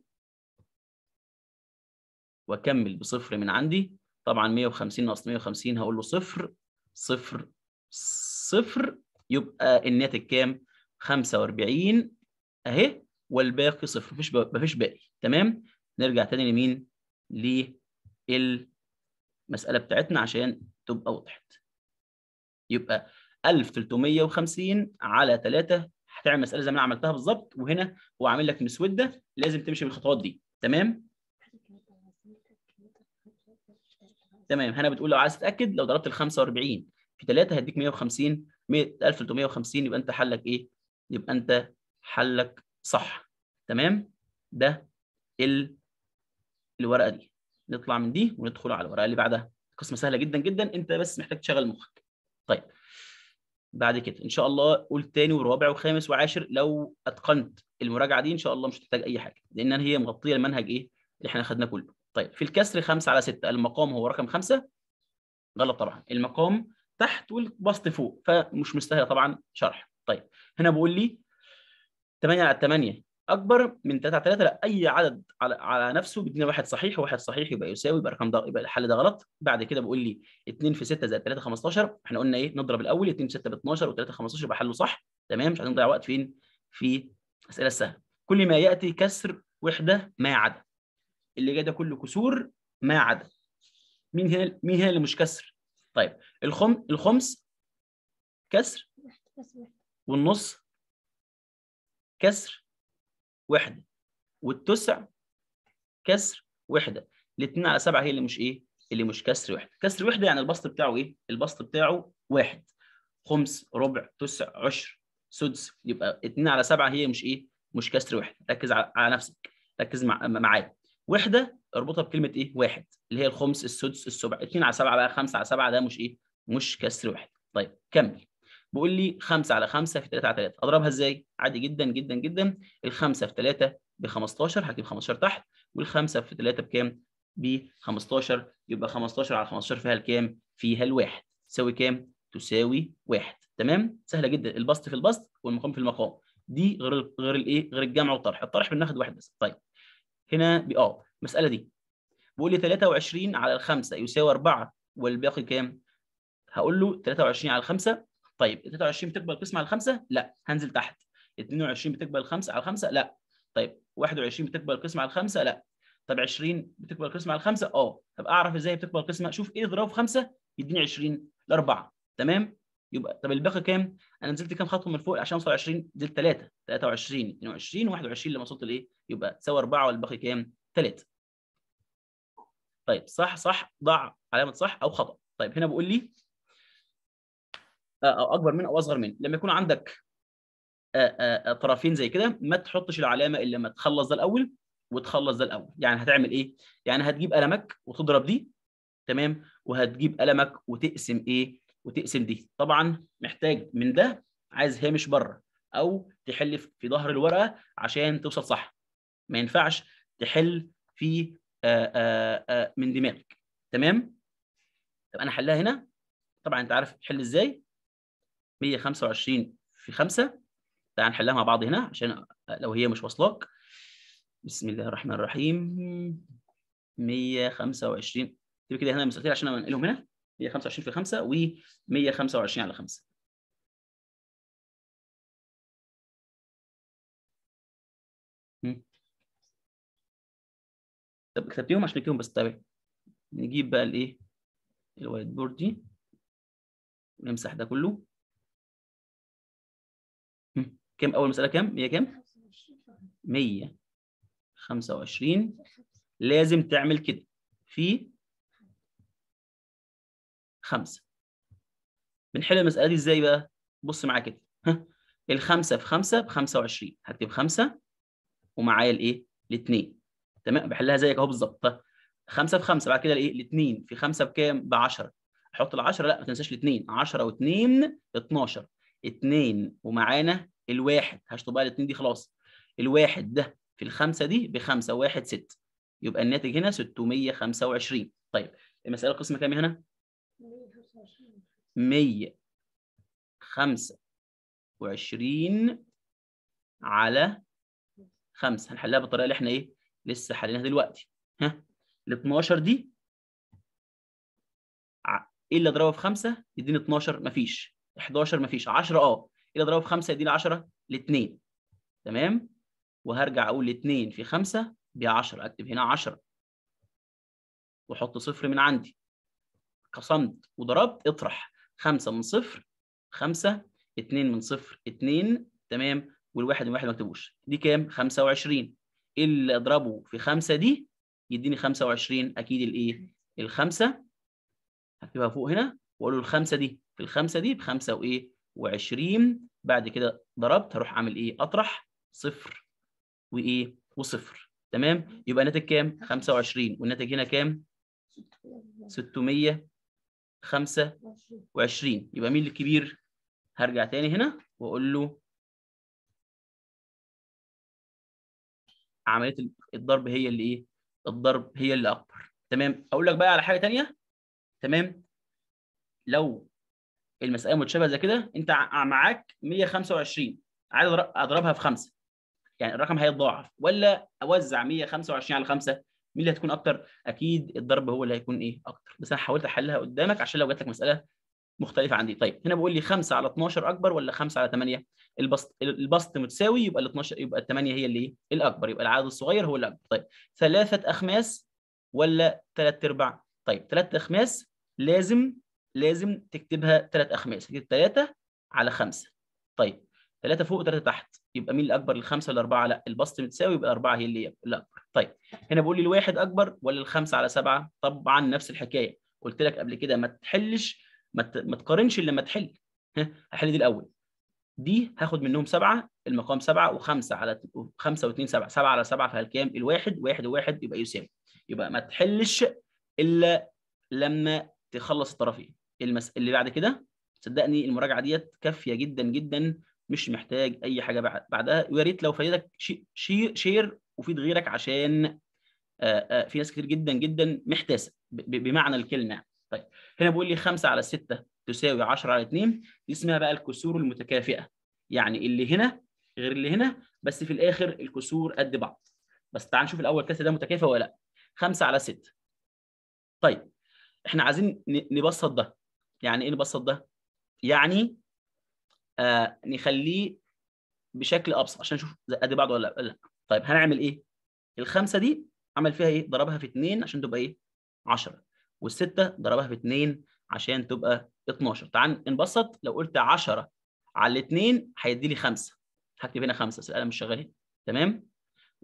واكمل بصفر من عندي طبعا 150 ناقص 150 هقول له صفر صفر صفر يبقى الناتج كام؟ 45 اهي والباقي صفر مفيش مفيش باقي تمام نرجع تاني لمين للمساله بتاعتنا عشان تبقى وضحت يبقى 1350 على 3 هتعمل مساله زي ما انا عملتها بالظبط وهنا هو عامل لك مسوده لازم تمشي بالخطوات دي تمام تمام هنا بتقول لو عايز تتاكد لو ضربت ال 45 في 3 هيديك 150 1350 يبقى انت حلك ايه؟ يبقى انت حلك صح تمام؟ ده الورقه دي نطلع من دي وندخل على الورقه اللي بعدها قسمه سهله جدا جدا انت بس محتاج تشغل مخك طيب بعد كده ان شاء الله قول تاني ورابع وخامس وعاشر لو اتقنت المراجعه دي ان شاء الله مش هتحتاج اي حاجه لان هي مغطيه المنهج ايه اللي احنا أخدناه كله طيب في الكسر 5 على 6 المقام هو رقم 5 غلط طبعا المقام تحت والبسط فوق فمش مستاهله طبعا شرح طيب هنا بقول لي 8 على 8 اكبر من 3 على 3 لا اي عدد على, على نفسه بيدينا واحد صحيح وواحد صحيح يبقى يساوي يبقى الرقم ده يبقى الحل ده غلط بعد كده بيقول لي 2 في 6 زائد 3 15 احنا قلنا ايه نضرب الاول 2 في 6 ب 12 و3 15 يبقى حله صح تمام مش عايزين نضيع وقت فين في الاسئله السهله كل ما ياتي كسر وحده ما عدا اللي جاي ده كله كسور ما عدا مين هنا مين هنا اللي مش كسر طيب الخم الخمس كسر والنص كسر وحده والتسع كسر وحده الاثنين على سبعه هي اللي مش ايه اللي مش كسر وحده كسر وحده يعني البسط بتاعه ايه البسط بتاعه واحد خمس ربع تسع عشر سدس يبقى 2 على 7 هي مش ايه مش كسر وحده ركز على نفسك ركز مع معايا وحده اربطها بكلمه ايه واحد اللي هي الخمس السدس السبع 2 على 7 بقى 5 على 7 ده مش ايه مش كسر وحده طيب كمل بيقول لي 5 على 5 في 3 على 3 اضربها ازاي عادي جدا جدا جدا ال 5 في 3 ب 15 هجيب 15 تحت وال 5 في 3 بكام ب 15 يبقى 15 على 15 فيها الكام فيها الواحد تساوي كام تساوي واحد تمام سهله جدا البسط في البسط والمقام في المقام دي غير غير الايه غير الجمع والطرح الطرح بناخد واحد بس طيب هنا اه المساله دي بيقول لي 23 على 5 يساوي 4 والباقي كام هقول له 23 على 5 طيب 23 بتكبر قسمه على 5 لا هنزل تحت 22 بتكبر 5 على 5 لا طيب 21 بتكبر قسمه على 5 لا طب 20 بتكبر قسمه على 5 اه طب اعرف ازاي بتكبر قسمه شوف ايه اضربه في 5 يديني 20 ل 4 تمام يبقى طب الباقي كام انا نزلت كام خطوه من فوق عشان اوصل 20 نزلت 3 23 22 21 لما وصلت لايه يبقى تساوي 4 والباقي كام 3 طيب صح صح ضع علامه صح او خطا طيب هنا بيقول لي آه، او اكبر من او اصغر من لما يكون عندك آه، آه، طرفين زي كده ما تحطش العلامه الا لما تخلص ده الاول وتخلص ده الاول يعني هتعمل ايه يعني هتجيب قلمك وتضرب دي تمام وهتجيب قلمك وتقسم ايه وتقسم دي طبعا محتاج من ده عايز هامش بره او تحل في ظهر الورقه عشان توصل صح ما ينفعش تحل في آآ آآ من دماغك تمام طب انا حلها هنا طبعا انت عارف تحل ازاي 125 في 5 تعال نحلها مع بعض هنا عشان لو هي مش واصلاك بسم الله الرحمن الرحيم 125 اكتب كده هنا المسألتين عشان انقلهم هنا 125 في 5 و 125 على 5 طب كتبتيهم عشان كتبتيهم بس طيب نجيب بقى الايه الوايت بورد دي ونمسح ده كله كم اول مساله كم 100 كم 125 لازم تعمل كده في 5 بنحل المساله دي ازاي بقى بص معايا كده ها ال5 في 5 ب25 هكتب 5 ومعايا الايه الاثنين تمام بحلها زيك اهو بالظبط 5 في 5 بعد كده الايه الاثنين في 5 بكام ب10 احط ال10 لا ما تنساش الاثنين 10 و2 12 2 ومعانا الواحد هشطب بقى الاثنين دي خلاص الواحد ده في الخمسه دي بخمسه واحد ست يبقى الناتج هنا 625 طيب المساله القسم كام هنا؟ 125 على 5 هنحلها بالطريقه اللي احنا ايه لسه حليناها دلوقتي ها ال 12 دي ايه اللي اضربها في 5 يديني 12 مفيش 11 مفيش 10 اه الى اضربه في 5 يديني 10 ل 2 تمام وهرجع اقول 2 في 5 ب 10 اكتب هنا 10 واحط صفر من عندي قسمت وضربت اطرح 5 من صفر 5 2 من صفر 2 تمام والواحد من واحد ما اكتبوش دي كام 25 اللي اضربه في 5 دي يديني 25 اكيد الايه الخمسه هكتبها فوق هنا واقول له الخمسه دي في الخمسه دي بخمسه وايه وعشرين بعد كده ضربت هروح عامل ايه اطرح صفر وايه وصفر تمام يبقى الناتج كام 25 والناتج هنا كام 625 يبقى مين الكبير هرجع تاني هنا واقول له عمليه الضرب هي اللي ايه الضرب هي اللي اكبر تمام اقول لك بقى على حاجه ثانيه تمام لو المساله متشابهه زي كده انت معاك 125 عايز اضربها في خمسه يعني الرقم هيتضاعف ولا اوزع 125 على 5 مين اللي هتكون اكتر اكيد الضرب هو اللي هيكون ايه اكتر بس انا حاولت احلها قدامك عشان لو جات لك مساله مختلفه عندي طيب هنا بقول لي 5 على 12 اكبر ولا 5 على 8 البسط البسط متساوي يبقى ال 12 يبقى ال 8 هي اللي إيه؟ الاكبر يبقى العدد الصغير هو الاكبر طيب ثلاثه اخماس ولا ثلاث ارباع طيب ثلاث اخماس لازم لازم تكتبها ثلاث اخماس تكتب ثلاثة على خمسة. طيب ثلاثة فوق وثلاثة تحت يبقى مين الاكبر الخمسه ولا الاربعه لا البسط متساوي يبقى الاربعه هي اللي الاكبر طيب هنا بقول لي الواحد اكبر ولا الخمسه على سبعه طبعا نفس الحكايه قلت لك قبل كده ما تحلش ما, ما تقارنش الا لما تحل ها هحل دي الاول دي هاخد منهم سبعه المقام سبعه وخمسه على خمسه واثنين سبعه سبعه على سبعه الكام؟ الواحد واحد وواحد يبقى يساوي يبقى ما تحلش الا لما تخلص الطرفين المس... اللي بعد كده صدقني المراجعه ديت كافيه جدا جدا مش محتاج اي حاجه بعدها ويا ريت لو فايدك ش... ش... شير وفيد غيرك عشان آآ آآ في ناس كتير جدا جدا محتاسه ب... بمعنى الكلمه طيب هنا بيقول لي 5 على 6 تساوي 10 على 2 دي اسمها بقى الكسور المتكافئه يعني اللي هنا غير اللي هنا بس في الاخر الكسور قد بعض بس تعال نشوف الاول كسر ده متكافئ ولا لا 5 على 6 طيب احنا عايزين نبسط ده يعني ايه نبسط ده؟ يعني آه نخليه بشكل ابسط عشان نشوف ادي بعض ولا لا طيب هنعمل ايه؟ الخمسه دي عمل فيها ايه؟ ضربها في اثنين عشان تبقى ايه؟ 10 والسته ضربها في اثنين عشان تبقى 12 تعال نبسط لو قلت 10 على الاثنين هيدي لي خمسه هكتب هنا خمسه بس القلم مش شغال تمام؟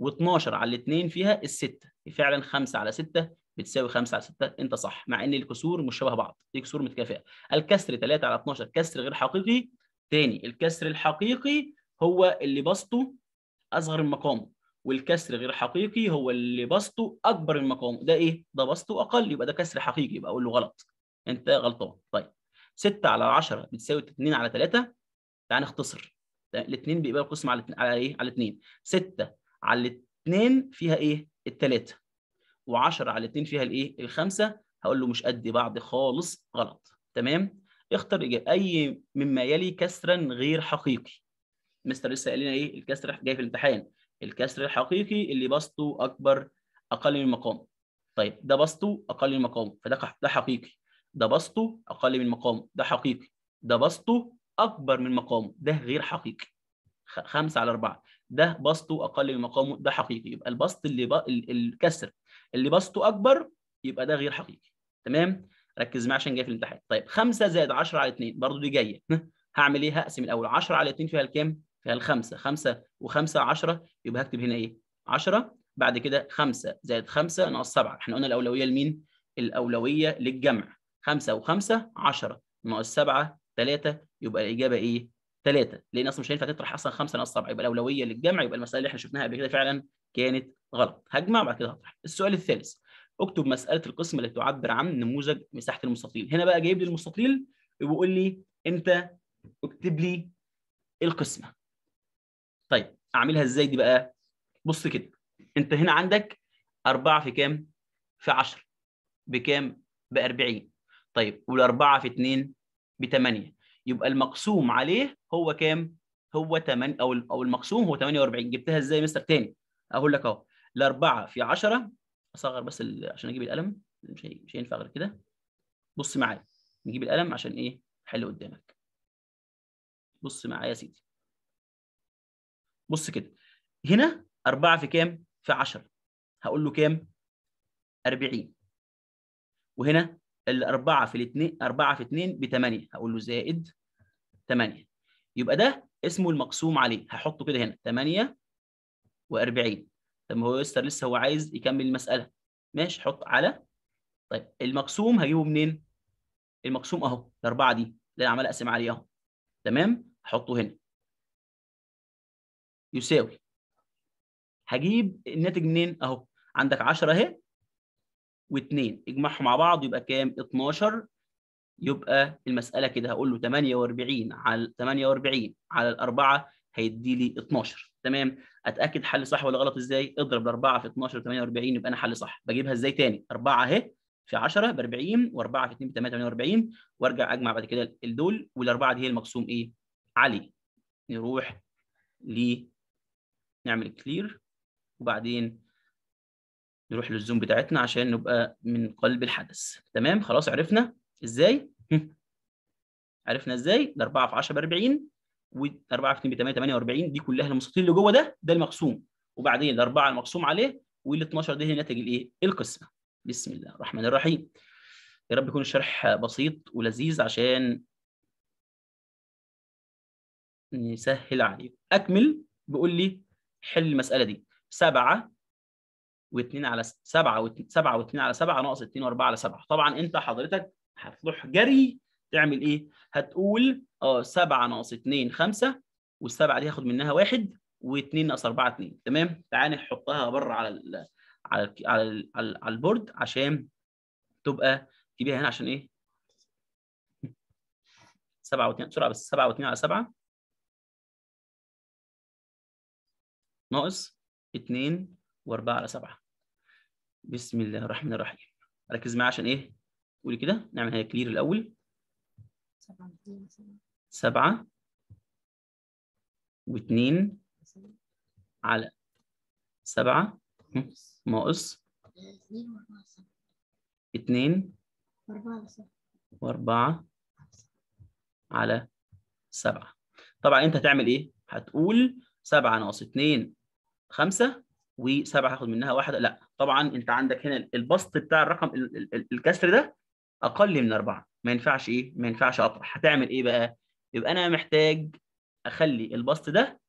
و12 على الاثنين فيها السته فعلا خمسه على سته بتساوي 5 على 6 انت صح مع ان الكسور مش شبه بعض دي كسور متكافئه الكسر 3 على 12 كسر غير حقيقي ثاني الكسر الحقيقي هو اللي بسطه اصغر من مقامه والكسر غير حقيقي هو اللي بسطه اكبر من مقامه ده ايه ده بسطه اقل يبقى ده كسر حقيقي يبقى اقول له غلط انت غلطان طيب 6 على 10 بتساوي 2 على 3 تعال يعني نختصر الاثنين بيبقى القسم على على ايه على 2 6 على 2 فيها ايه الثلاثه و10 على 2 فيها الايه الخمسه هقول له مش قد بعض خالص غلط تمام اختر إجابة. اي مما يلي كسرا غير حقيقي مستر لسه قال لنا ايه الكسر جاي في الامتحان الكسر الحقيقي اللي بسطه اكبر اقل من مقام. طيب ده بسطه اقل من مقام فده ده حقيقي ده بسطه اقل من مقام ده حقيقي ده بسطه اكبر من مقامه ده غير حقيقي خمسة على أربعة ده بسطه أقل من مقامه ده حقيقي يبقى البسط اللي ب... الكسر اللي بسطه اكبر يبقى ده غير حقيقي تمام ركز معايا عشان جاي في الامتحان طيب 5 زائد 10 على 2 برضو دي جايه <laughs> هعمل ايه هقسم الاول 10 على 2 فيها الكام فيها الخمسه 5 و5 10 يبقى هكتب هنا ايه 10 بعد كده 5 زائد 5 ناقص 7 احنا قلنا الاولويه لمين الاولويه للجمع 5 و5 10 ناقص 7 3 يبقى الاجابه ايه 3 لان اصلا مش هينفع تطرح اصلا 5 ناقص 7 يبقى الاولويه للجمع يبقى المساله اللي احنا شفناها قبل كده فعلا كانت غلط هجمع وبعد كده هطرح السؤال الثالث اكتب مساله القسم اللي تعبر عن نموذج مساحه المستطيل هنا بقى جايب لي المستطيل وبيقول لي انت اكتب لي القسمه طيب اعملها ازاي دي بقى بص كده انت هنا عندك 4 في كام في 10 بكام ب 40 طيب وال4 في 2 ب 8 يبقى المقسوم عليه هو كام هو 8 او او المقسوم هو 48 جبتها ازاي يا مستر تاني اقول لك اهو ال 4 في 10 اصغر بس عشان اجيب القلم مش مش هينفع غير كده بص معايا نجيب القلم عشان ايه حل قدامك بص معايا يا سيدي بص كده هنا 4 في كام في 10 هقول له كام 40 وهنا ال 4 في 2 4 في 2 ب 8 هقول له زائد 8 يبقى ده اسمه المقسوم عليه هحطه كده هنا 8 و 40 طب ما هو يستر لسه هو عايز يكمل المساله ماشي حط على طيب المقسوم هجيبه منين المقسوم اهو الاربعه دي اللي انا عمال اقسم عليه اهو تمام هحطه هنا يساوي هجيب الناتج منين اهو عندك 10 اهي و2 اجمعهم مع بعض يبقى كام 12 يبقى المساله كده هقول له 48 على 48 على الاربعه هيدي لي 12 تمام اتاكد حل صح ولا غلط ازاي اضرب 4 في 12 48 يبقى انا حل صح بجيبها ازاي تاني 4 اهي في 10 ب 40 و4 في 2 ب 48 وارجع اجمع بعد كده الدول والاربعه دي هي المقسوم ايه عليه نروح ل نعمل كلير وبعدين نروح للزوم بتاعتنا عشان نبقى من قلب الحدث تمام خلاص عرفنا ازاي <laughs> عرفنا ازاي ال 4 في 10 ب 40 و4 في 2 ب 8 48 دي كلها المستطيل اللي جوه ده ده المقسوم وبعدين الاربعه المقسوم عليه وال 12 ده هي ناتج الايه؟ القسمه. بسم الله الرحمن الرحيم. يا رب يكون الشرح بسيط ولذيذ عشان نسهل عليه. اكمل بيقول لي حل المساله دي 7 و2 على 7 7 و2 على 7 ناقص 2 و4 على 7 طبعا انت حضرتك هتروح جري تعمل ايه؟ هتقول اه 7 ناقص 2 5 والسبعه دي هاخد منها واحد و2 ناقص 4 2 تمام؟ تعالى نحطها بره على الـ على الـ على, الـ على البورد عشان تبقى تجيبيها هنا عشان ايه؟ 7 و2 بسرعه بس 7 و2 على 7 ناقص 2 و4 على 7 بسم الله الرحمن الرحيم ركز معايا عشان ايه؟ قولي كده نعمل هنا كلير الاول سبعة واثنين على سبعة ناقص اثنين واربعة على سبعة طبعا انت هتعمل ايه؟ هتقول سبعة ناقص اثنين خمسة وسبعة هاخد منها واحدة لا طبعا انت عندك هنا البسط بتاع الرقم الكسر ده اقل من اربعة ما ينفعش ايه ما ينفعش اطرح هتعمل ايه بقى يبقى انا محتاج اخلي البسط ده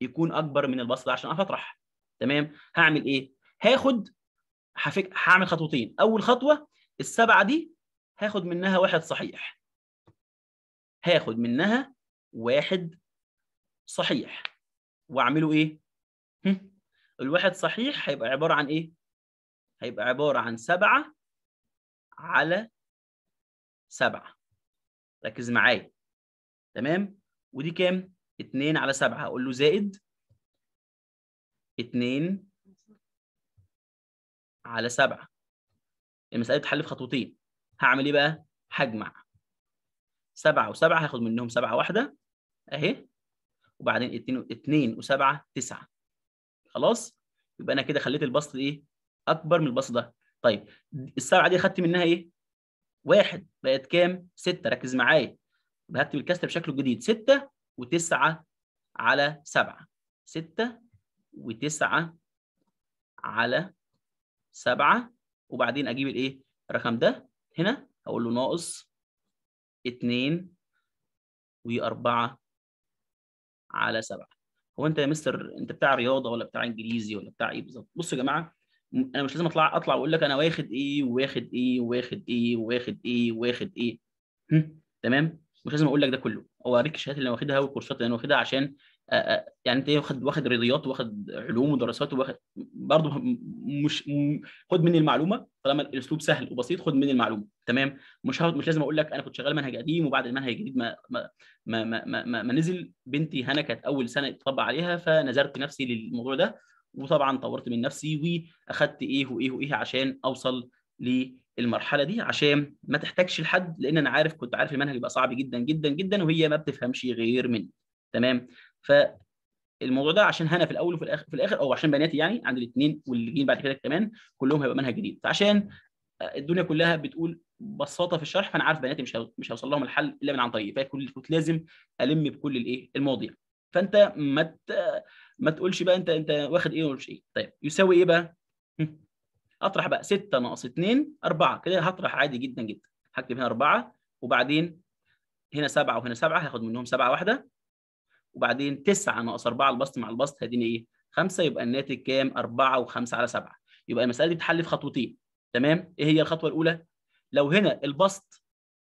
يكون اكبر من البسط ده عشان اعرف اطرح تمام هعمل ايه هاخد هفك... هعمل خطوتين اول خطوه السبعه دي هاخد منها واحد صحيح هاخد منها واحد صحيح واعمله ايه الواحد صحيح هيبقى عباره عن ايه هيبقى عباره عن سبعة على 7 ركز معايا تمام ودي كام 2 على 7 هقول له زائد 2 على 7 المساله بتتحل في خطوتين هعمل ايه بقى هجمع 7 و7 هاخد منهم 7 واحده اهي وبعدين 2 2 و7 9 خلاص يبقى انا كده خليت البسط ايه اكبر من البسط ده طيب السبعه دي خدت منها ايه واحد بقت كام؟ ستة ركز معايا بهتم الكسر بشكله الجديد ستة وتسعة على سبعة ستة وتسعة على سبعة وبعدين أجيب الإيه؟ الرقم ده هنا أقول له ناقص اتنين وأربعة على سبعة هو أنت يا مستر أنت بتاع رياضة ولا بتاع إنجليزي ولا بتاع إيه بالظبط؟ بصوا يا جماعة انا مش لازم اطلع اطلع واقول لك انا واخد ايه واخد ايه واخد ايه واخد ايه واخد ايه تمام مش لازم اقول لك ده كله اوريك الشهادات اللي انا واخدها والكورسات اللي انا واخدها عشان يعني انت إيه، واخد واخد رياضيات واخد علوم ودراسات واخد برضه مش خد مني المعلومه طالما الاسلوب سهل وبسيط خد مني المعلومه تمام مش مش لازم اقول لك انا كنت شغال منهج قديم وبعد المنهج الجديد ما ما ما ما, ما, ما نزل بنتي هنا كانت اول سنه اتطبق عليها فنذرت نفسي للموضوع ده وطبعا طورت من نفسي واخدت ايه وايه وايه عشان اوصل للمرحله دي عشان ما تحتاجش لحد لان انا عارف كنت عارف المنهج يبقى صعب جدا جدا جدا وهي ما بتفهمش غير مني تمام ف الموضوع ده عشان هنا في الاول وفي الاخر في الاخر او عشان بناتي يعني عند الاثنين واللي جايين بعد كده كمان كلهم هيبقى منهج جديد فعشان آه، الدنيا كلها بتقول بساطه في الشرح فانا عارف بناتي مش مش هوصل لهم الحل الا من عن طريقي فكنت لازم الم بكل الايه المواضيع فانت ما مت... ما تقولش بقى انت انت واخد ايه ومش ايه طيب يساوي ايه بقى اطرح بقى 6 ناقص 2 4 كده هطرح عادي جدا جدا هكتب هنا 4 وبعدين هنا 7 وهنا 7 هاخد منهم 7 واحده وبعدين 9 ناقص 4 البسط مع البسط هديني ايه 5 يبقى الناتج كام 4 و5 على 7 يبقى المساله دي بتتحل في خطوتين تمام ايه هي الخطوه الاولى لو هنا البسط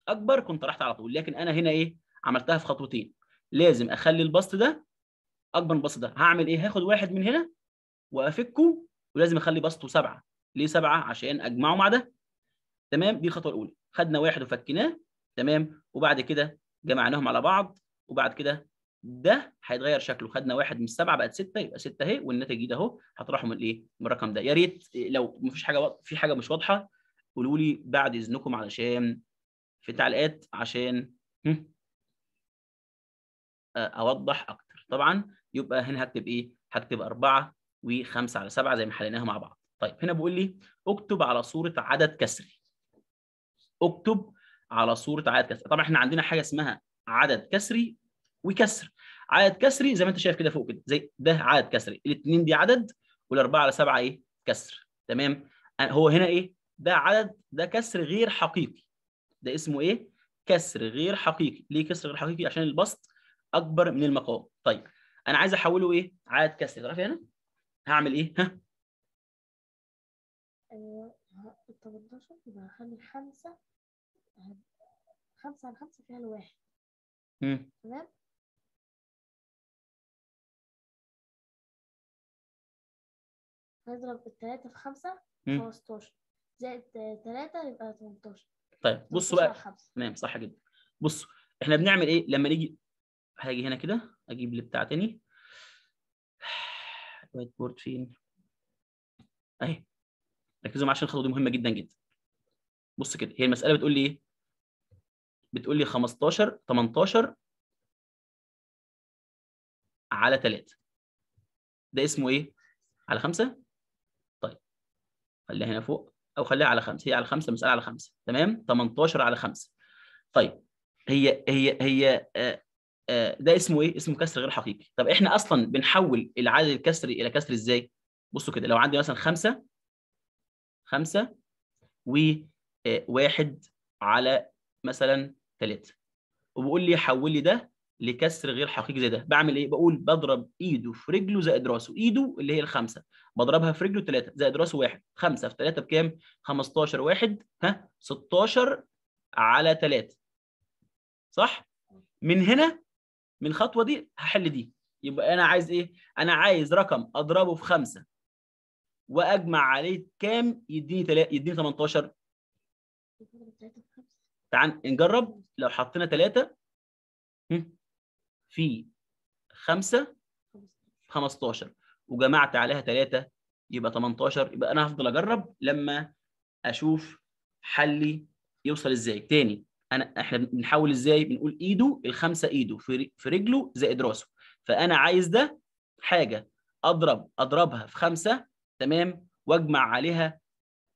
اكبر كنت طرحت على طول لكن انا هنا ايه عملتها في خطوتين لازم اخلي البسط ده اكبر من الباص ده هعمل ايه هاخد واحد من هنا وافكه ولازم اخلي بسطه سبعه ليه سبعه عشان اجمعه مع ده تمام دي الخطوه الاولى خدنا واحد وفكناه تمام وبعد كده جمعناهم على بعض وبعد كده ده هيتغير شكله خدنا واحد من السبعه بقت سته يبقى سته اهي والناتج ده اهو هطرحه من الايه؟ من الرقم ده يا ريت لو مفيش حاجه في حاجه مش واضحه قولوا لي بعد اذنكم علشان في التعليقات عشان اوضح اكتر طبعا يبقى هنا هكتب ايه؟ هكتب 4 و5 على 7 زي ما حليناها مع بعض. طيب هنا بيقول لي اكتب على صوره عدد كسري. اكتب على صوره عدد كسري، طبعا احنا عندنا حاجه اسمها عدد كسري وكسر. عدد كسري زي ما انت شايف كده فوق كده زي ده عدد كسري، الاثنين دي عدد والاربعه على سبعه ايه؟ كسر، تمام؟ هو هنا ايه؟ ده عدد ده كسر غير حقيقي. ده اسمه ايه؟ كسر غير حقيقي، ليه كسر غير حقيقي؟ عشان البسط اكبر من المقام. طيب انا عايز احوله ايه؟ عاد كسري تعرفي هنا؟ هعمل ايه؟ ها؟ ال 18 يبقى 5 5 على 5 فيها 1 تمام؟ هنضرب ال 3 في 5 15 زائد 3 يبقى 18 طيب بصوا بقى تمام صح جدا بصوا احنا بنعمل ايه لما نيجي هاجي هنا كده اجيب اللي بتاع تاني الوايت بورد فين اهي ركزوا معايا عشان الخطوه دي مهمه جدا جدا بص كده هي المساله بتقول لي ايه بتقول لي 15 18 على 3 ده اسمه ايه على 5 طيب خليها هنا فوق او خليها على 5 هي على 5 المساله على 5 تمام 18 على 5 طيب هي هي هي آه، آه، ده اسمه ايه؟ اسمه كسر غير حقيقي طب احنا اصلا بنحول العدد الكسري الى كسر ازاي؟ بصوا كده لو عندي مثلا خمسة خمسة وواحد آه، على مثلا ثلاثة وبقول لي حول لي ده لكسر غير حقيقي زي ده بعمل ايه بقول بضرب ايده في رجله زائد راسه ايده اللي هي الخمسه بضربها في رجله ثلاثه زائد راسه واحد، خمسه في ثلاثه بكام 15 واحد ها 16 على ثلاثه. صح من هنا من الخطوه دي هحل دي يبقى انا عايز ايه انا عايز رقم اضربه في 5 واجمع عليه كام يديني تلا... يديني 18 تعال نجرب لو حطينا 3 في 5 15 وجمعت عليها 3 يبقى 18 يبقى انا هفضل اجرب لما اشوف حلي يوصل ازاي تاني انا احنا بنحاول ازاي بنقول ايده الخمسه ايده في رجله زائد راسه فانا عايز ده حاجه اضرب اضربها في خمسه تمام واجمع عليها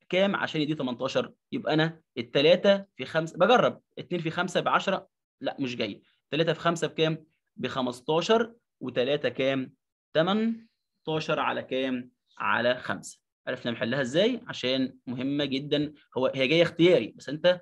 كام عشان يدي 18 يبقى انا الثلاثه في خمسه بجرب 2 في 5 ب 10 لا مش جاي 3 في 5 بكام؟ ب 15 و3 كام؟ 18 على كام؟ على 5 عرفنا نحلها ازاي عشان مهمه جدا هو هي جايه اختياري بس انت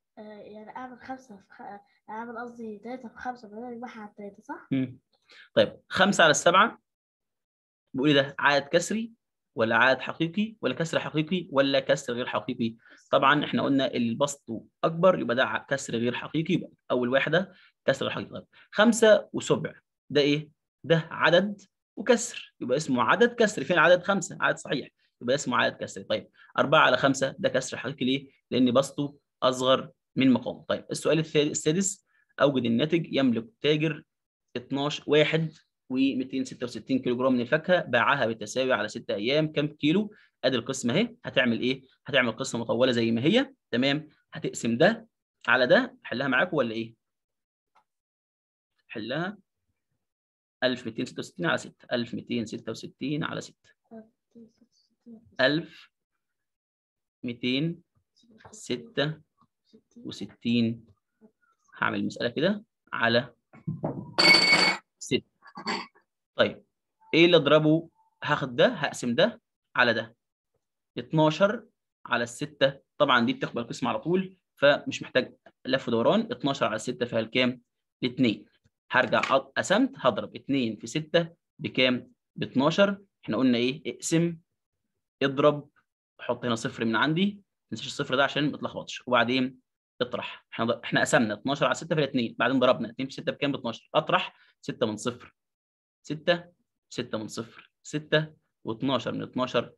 آه، يعني اعمل خمسة في آه، اعمل قصدي تلاتة في خمسة بدل واحد على التلاتة صح؟ امم طيب خمسة على السبعة بيقول ايه ده عائد كسري ولا عائد حقيقي ولا كسر حقيقي ولا كسر غير حقيقي طبعا احنا قلنا البسط اكبر يبقى ده كسر غير حقيقي يبقى اول واحده كسر حقيقي طيب خمسة وسبع ده ايه ده عدد وكسر يبقى اسمه عدد كسر فين عدد خمسة عدد صحيح يبقى اسمه عدد كسر طيب أربعة على خمسة ده كسر حقيقي ليه لان بسطه اصغر من مقامه طيب السؤال السادس اوجد الناتج يملك تاجر 12 واحد و266 كيلو جرام من الفاكهه باعها بالتساوي على 6 ايام كم كيلو ادي القسمه اهي هتعمل ايه هتعمل قسمه مطوله زي ما هي تمام هتقسم ده على ده حلها معاكم ولا ايه حلها 1266 على 6 1266 على 6 1266 وستين هعمل المسألة كده على ستة طيب ايه اللي اضربه هاخد ده هقسم ده على ده 12 على الستة طبعا دي بتقبل قسم على طول فمش محتاج لف ودوران 12 على 6 فيها الكام؟ 2 هرجع قسمت هضرب 2 في 6 بكام؟ ب 12 احنا قلنا ايه؟ اقسم اضرب حط هنا صفر من عندي ما تنساش الصفر ده عشان ما تتلخبطش وبعدين اطرح احنا احنا قسمنا 12 على 6 في 2 بعدين ضربنا 2 في 6 بكام ب 12 اطرح 6 من صفر 6 6 من صفر 6 و12 من 12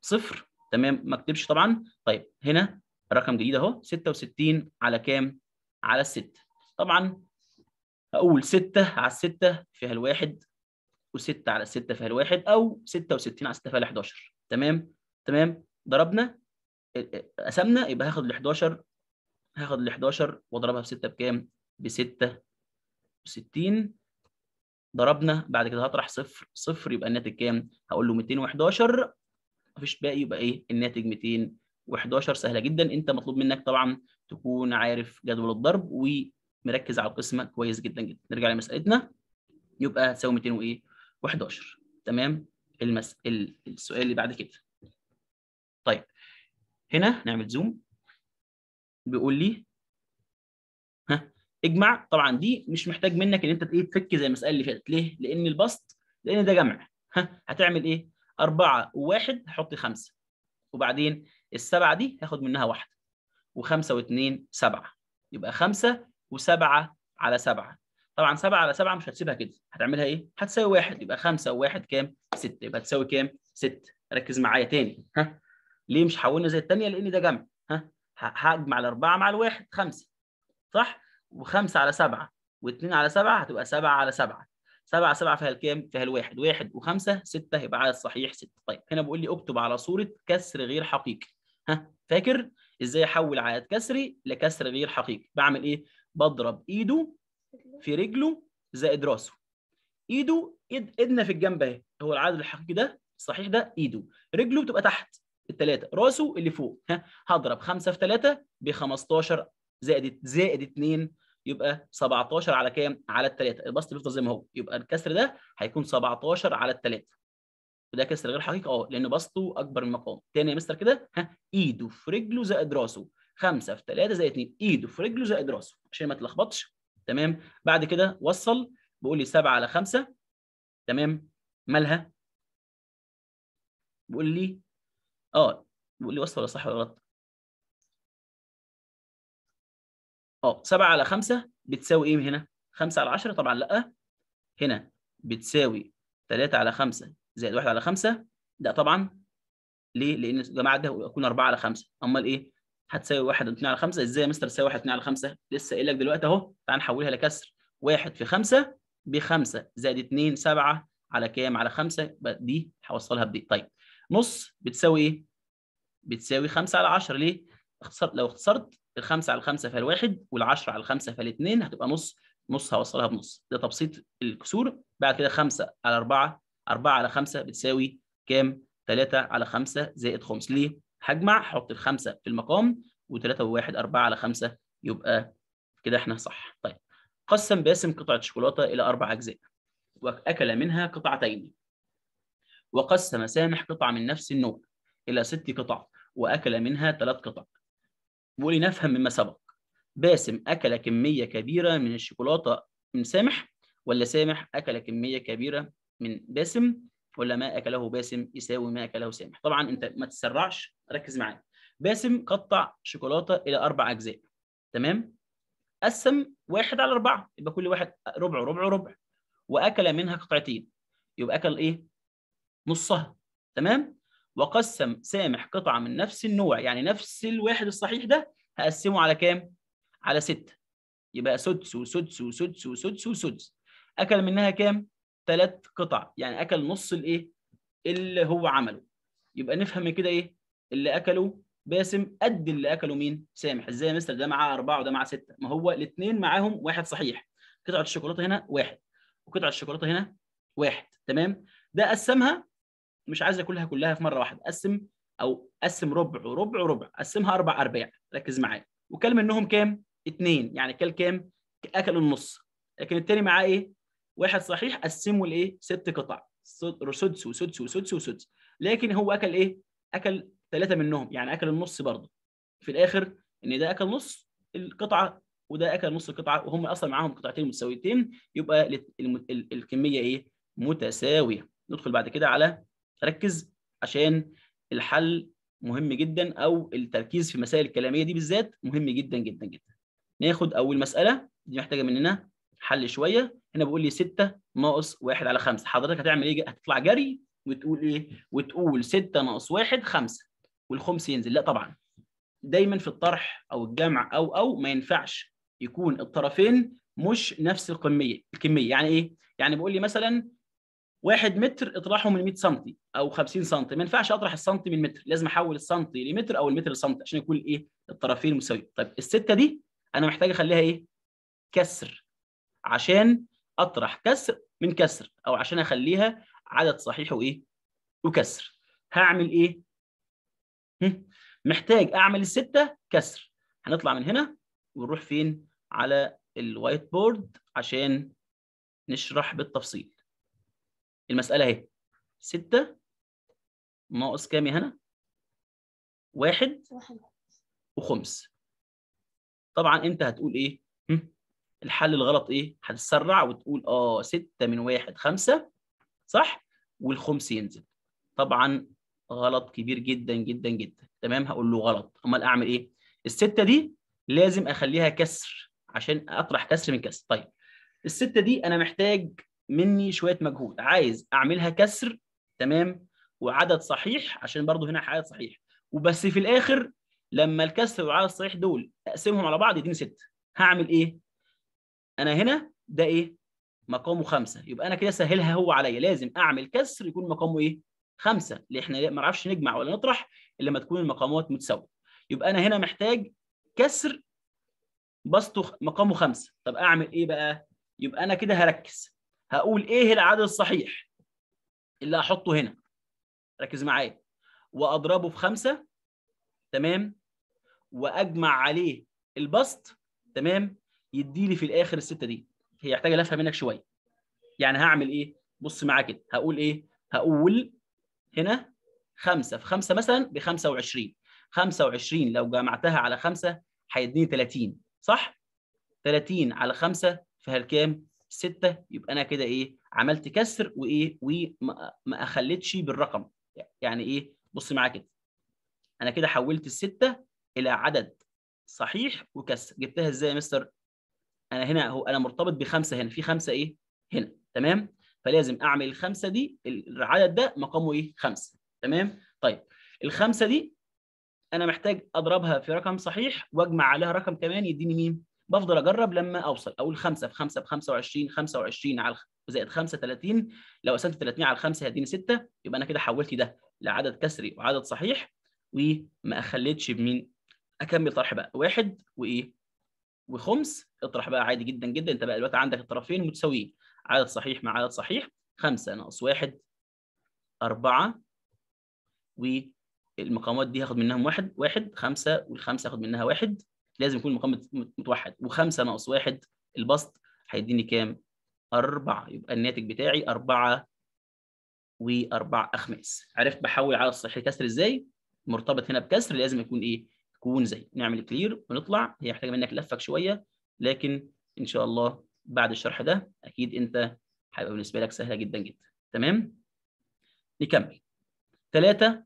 صفر تمام ما اكتبش طبعا طيب هنا رقم جديد اهو 66 على كام على 6 طبعا اقول 6 على 6 فيها الواحد و6 على 6 فيها الواحد او 66 على 6 فيها ال 11 تمام تمام ضربنا قسمنا يبقى هاخد ال 11 هاخد ال 11 واضربها في 6 بكام؟ ب 66 ضربنا بعد كده هطرح صفر صفر يبقى الناتج كام؟ هقول له 211 مفيش باقي يبقى ايه؟ الناتج 211 سهله جدا انت مطلوب منك طبعا تكون عارف جدول الضرب ومركز على القسمه كويس جدا جدا نرجع لمسالتنا يبقى تساوي 200 وايه؟ 11 تمام؟ المس... السؤال اللي بعد كده طيب هنا نعمل زوم بيقول لي ها اجمع طبعا دي مش محتاج منك ان انت ايه تفك زي المساله اللي فاتت ليه؟ لان البسط لان ده جمع ها هتعمل ايه؟ 4 و1 هحط خمسه وبعدين السبعه دي هاخد منها واحده و5 و2 7 يبقى 5 و7 على 7 طبعا 7 على 7 مش هتسيبها كده هتعملها ايه؟ هتساوي واحد يبقى 5 و1 كام؟ 6 يبقى هتساوي كام؟ 6 ركز معايا تاني ها ليه مش حولنا زي الثانيه؟ لان ده جمع ها هجمع الاربعه مع الواحد خمسه صح؟ وخمسه على سبعه واثنين على سبعه هتبقى سبعه على سبعه سبعة سبعة فيها الكام؟ فيها الواحد، واحد وخمسة ستة يبقى عدد صحيح ستة، طيب هنا بيقول لي اكتب على صورة كسر غير حقيقي، ها فاكر؟ ازاي احول عدد كسري لكسر غير حقيقي، بعمل ايه؟ بضرب ايده في رجله زائد راسه. ايده ايدنا في الجنب اهي، هو العدد الحقيقي ده الصحيح ده ايده، رجله بتبقى تحت، الثلاثه راسه اللي فوق ها هضرب 5 في 3 ب 15 زائد زائد 2 يبقى 17 على كام؟ على الثلاثه البسط بيفضل زي ما هو يبقى الكسر ده هيكون 17 على الثلاثه وده كسر غير حقيقي اه لان بسطه اكبر من مقام تاني يا مستر كده ها ايده في رجله زائد راسه 5 في 3 زائد 2 ايده في رجله زائد راسه عشان ما تلخبطش تمام بعد كده وصل بيقول لي 7 على 5 تمام مالها بيقول لي اه اللي وصفه ولا صح ولا غلط اه 7 على 5 بتساوي ايه هنا 5 على 10 طبعا لا هنا بتساوي 3 على 5 زائد 1 على 5 لا طبعا ليه لان الجماعه ده يكون 4 على 5 امال ايه هتساوي 1 و2 على 5 ازاي يا مستر تساوي 1 و2 على 5 لسه قايل لك دلوقتي اهو تعال نحولها لكسر 1 في 5 ب 5 زائد 2 7 على كام على 5 دي هوصلها بدي طيب نص بتساوي ايه؟ بتساوي 5 على 10 ليه؟ اختصار لو اختصرت ال 5 على 5 الخمسة وال 10 على 5 الخمسة فالاثنين هتبقى نص نص هوصلها بنص ده تبسيط الكسور بعد كده 5 على 4 4 على 5 بتساوي كام؟ 3 على 5 زائد 5 ليه؟ هجمع احط ال 5 في المقام و3 و1 4 على 5 يبقى كده احنا صح طيب قسم باسم قطعة شوكولاتة إلى أربع أجزاء وأكل منها قطعتين وقسم سامح قطعة من نفس النوع إلى ست قطع وأكل منها ثلاث قطع ولنفهم مما سبق باسم أكل كمية كبيرة من الشوكولاتة من سامح ولا سامح أكل كمية كبيرة من باسم ولا ما أكله باسم يساوي ما أكله سامح طبعا أنت ما تسرعش ركز معايا باسم قطع شوكولاتة إلى أربع أجزاء تمام قسم واحد على أربعة يبقى كل واحد ربع ربع ربع وأكل منها قطعتين يبقى أكل إيه نصها تمام وقسم سامح قطعه من نفس النوع يعني نفس الواحد الصحيح ده هقسمه على كام على ستة يبقى سدس وسدس وسدس وسدس وسدس اكل منها كام ثلاث قطع يعني اكل نص الايه اللي هو عمله يبقى نفهم من كده ايه اللي اكله باسم قد اللي اكله مين سامح ازاي يا مستر ده معاه اربعه وده معاه سته ما هو الاثنين معاهم واحد صحيح قطعه الشوكولاته هنا واحد وقطعه الشوكولاته هنا واحد تمام ده قسمها مش عايز اكلها كلها في مره واحده قسم او قسم ربع وربع وربع قسمها اربع ارباع ركز معايا وكل منهم كام؟ اثنين يعني كل كام؟ اكل النص لكن الثاني معاه ايه؟ واحد صحيح قسمه لايه؟ ست قطع سدس وسدس وسدس وسدس لكن هو اكل ايه؟ اكل ثلاثه منهم يعني اكل النص برضه في الاخر ان ده اكل نص القطعه وده اكل نص القطعه وهم اصلا معاهم قطعتين متساويتين يبقى الكميه ايه؟ متساويه ندخل بعد كده على ركز عشان الحل مهم جدا او التركيز في المسائل الكلاميه دي بالذات مهم جدا جدا جدا ناخد اول مساله دي محتاجه مننا حل شويه هنا بيقول لي 6 ناقص 1 على 5 حضرتك هتعمل ايه هتطلع جري وتقول ايه وتقول 6 ناقص 1 5 والخمس ينزل لا طبعا دايما في الطرح او الجمع او او ما ينفعش يكون الطرفين مش نفس القميه الكميه يعني ايه يعني بيقول لي مثلا واحد متر اطرحه من 100 سم او 50 سم ما ينفعش اطرح السنتي من متر لازم احول السنتي لمتر او المتر لسنتي عشان يكون ايه الطرفين مساوي طيب السته دي انا محتاج اخليها ايه كسر عشان اطرح كسر من كسر او عشان اخليها عدد صحيح وايه وكسر هعمل ايه محتاج اعمل السته كسر هنطلع من هنا ونروح فين على الوايت بورد عشان نشرح بالتفصيل المسألة اهي ستة ناقص كام يا هنا؟ واحد وخمس طبعا انت هتقول ايه؟ الحل الغلط ايه؟ هتسرع وتقول اه 6 من واحد خمسة صح؟ والخمس ينزل طبعا غلط كبير جدا جدا جدا تمام هقول له غلط امال اعمل ايه؟ الستة دي لازم اخليها كسر عشان اطرح كسر من كسر طيب الستة دي انا محتاج مني شويه مجهود عايز اعملها كسر تمام وعدد صحيح عشان برضو هنا حاجه صحيح وبس في الاخر لما الكسر والعدد الصحيح دول اقسمهم على بعض يديني ستة هعمل ايه انا هنا ده ايه مقامه خمسة يبقى انا كده سهلها هو عليا لازم اعمل كسر يكون مقامه ايه خمسة اللي احنا ما نعرفش نجمع ولا نطرح الا لما تكون المقامات متساويه يبقى انا هنا محتاج كسر بسطه مقامه خمسة طب اعمل ايه بقى يبقى انا كده هركز هقول ايه العدد الصحيح اللي هحطه هنا ركز معايا واضربه في خمسة تمام واجمع عليه البسط تمام يدي لي في الاخر الستة دي هي محتاجه لفها منك شويه يعني هعمل ايه بص معايا كده هقول ايه هقول هنا خمسة في خمسة مثلا ب 25 25 لو جمعتها على خمسة هيديني 30 صح 30 على خمسة فيها الكام 6 يبقى انا كده ايه عملت كسر وايه وما اخلتش بالرقم يعني ايه بص معايا كده انا كده حولت الستة الى عدد صحيح وكسر جبتها ازاي يا مستر انا هنا اهو انا مرتبط بخمسة هنا في خمسة ايه هنا تمام فلازم اعمل الخمسة دي العدد ده مقامه ايه خمسة تمام طيب الخمسة دي انا محتاج اضربها في رقم صحيح واجمع عليها رقم كمان يديني مين بفضل اجرب لما اوصل اقول 5 في 5 ب 25 25 على زائد 5 30 لو قسمت 30 على 5 هيديني 6 يبقى انا كده حولت ده لعدد كسري وعدد صحيح وما اخليتش بمين اكمل طرح بقى واحد وايه وخمس اطرح بقى عادي جدا جدا انت بقى دلوقتي عندك الطرفين متساويين عدد صحيح مع عدد صحيح 5 ناقص 1 4 والمقامات دي هاخد منهم واحد واحد خمسة والخمسة هاخد منها واحد لازم يكون المقام متوحد وخمسة ناقص واحد البسط هيديني كام؟ أربعة يبقى الناتج بتاعي أربعة وأربع أخماس عرفت بحول على الصحيح كسر إزاي؟ مرتبط هنا بكسر لازم يكون إيه؟ يكون زي نعمل كلير ونطلع هي محتاجة منك لفك شوية لكن إن شاء الله بعد الشرح ده أكيد أنت هيبقى بالنسبة لك سهلة جدا جدا تمام؟ نكمل 3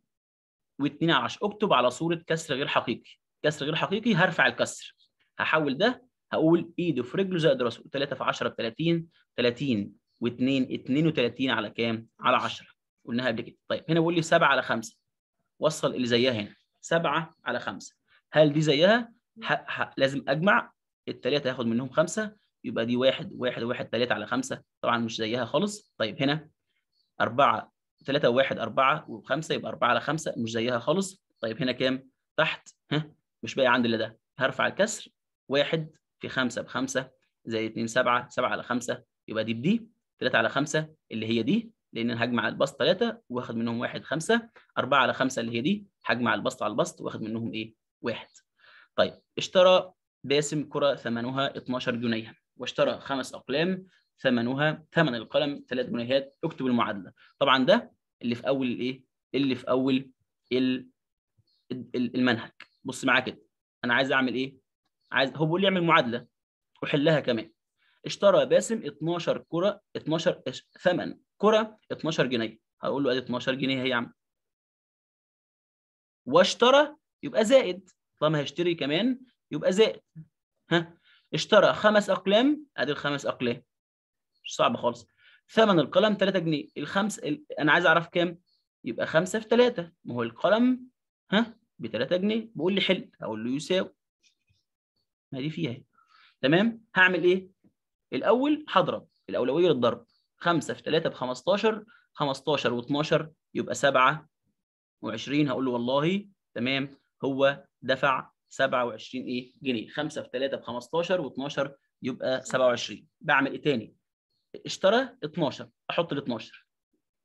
و2 على اكتب على صورة كسر غير حقيقي كسر غير حقيقي هرفع الكسر هحول ده هقول ايده في رجله زائد راسه 3 في 10 ب 30 30 و2 32 على كام؟ على 10 قلناها قبل كده طيب هنا بيقول لي 7 على 5 وصل اللي زيها هنا 7 على 5 هل دي زيها؟ ح... ح... لازم اجمع الثلاثه هاخد منهم 5 يبقى دي 1 1 1 3 على 5 طبعا مش زيها خالص طيب هنا 4 3 و1 4 و5 يبقى 4 على 5 مش زيها خالص طيب هنا كام؟ تحت ها مش باقي عندي الا ده هرفع الكسر واحد في خمسة بخمسة زي اتنين سبعة سبعة على خمسة يبقى دي بدي تلاتة على خمسة اللي هي دي لأن أنا هجمع البسط تلاتة واخد منهم واحد خمسة أربعة على خمسة اللي هي دي هجمع البسط على البسط واخد منهم إيه؟ واحد. طيب اشترى باسم كرة ثمنها 12 جنيه واشترى خمس أقلام ثمنها ثمن القلم 3 جنيهات اكتب المعادلة. طبعا ده اللي في أول الإيه؟ اللي في أول المنهج. بص معايا كده انا عايز اعمل ايه عايز هو بيقول لي اعمل معادله وحلها كمان اشترى باسم 12 كره 12 ثمن كره 12 جنيه هقول له ادي 12 جنيه اهي يا عم واشترى يبقى زائد طالما هيشتري كمان يبقى زائد ها اشترى خمس اقلام ادي الخمس اقلام مش صعب خالص ثمن القلم 3 جنيه الخمس ال... انا عايز اعرف كام يبقى 5 في 3 ما هو القلم ها ب 3 جنيه بيقول لي حل اقول له يساوي ما دي فيها تمام هعمل ايه الاول هضرب الاولويه للضرب 5 في 3 ب 15 15 و12 يبقى 7 و20 هقول له والله تمام هو دفع 27 ايه جنيه 5 في 3 ب 15 و12 يبقى 27 بعمل ايه تاني اشترى 12 احط ال 12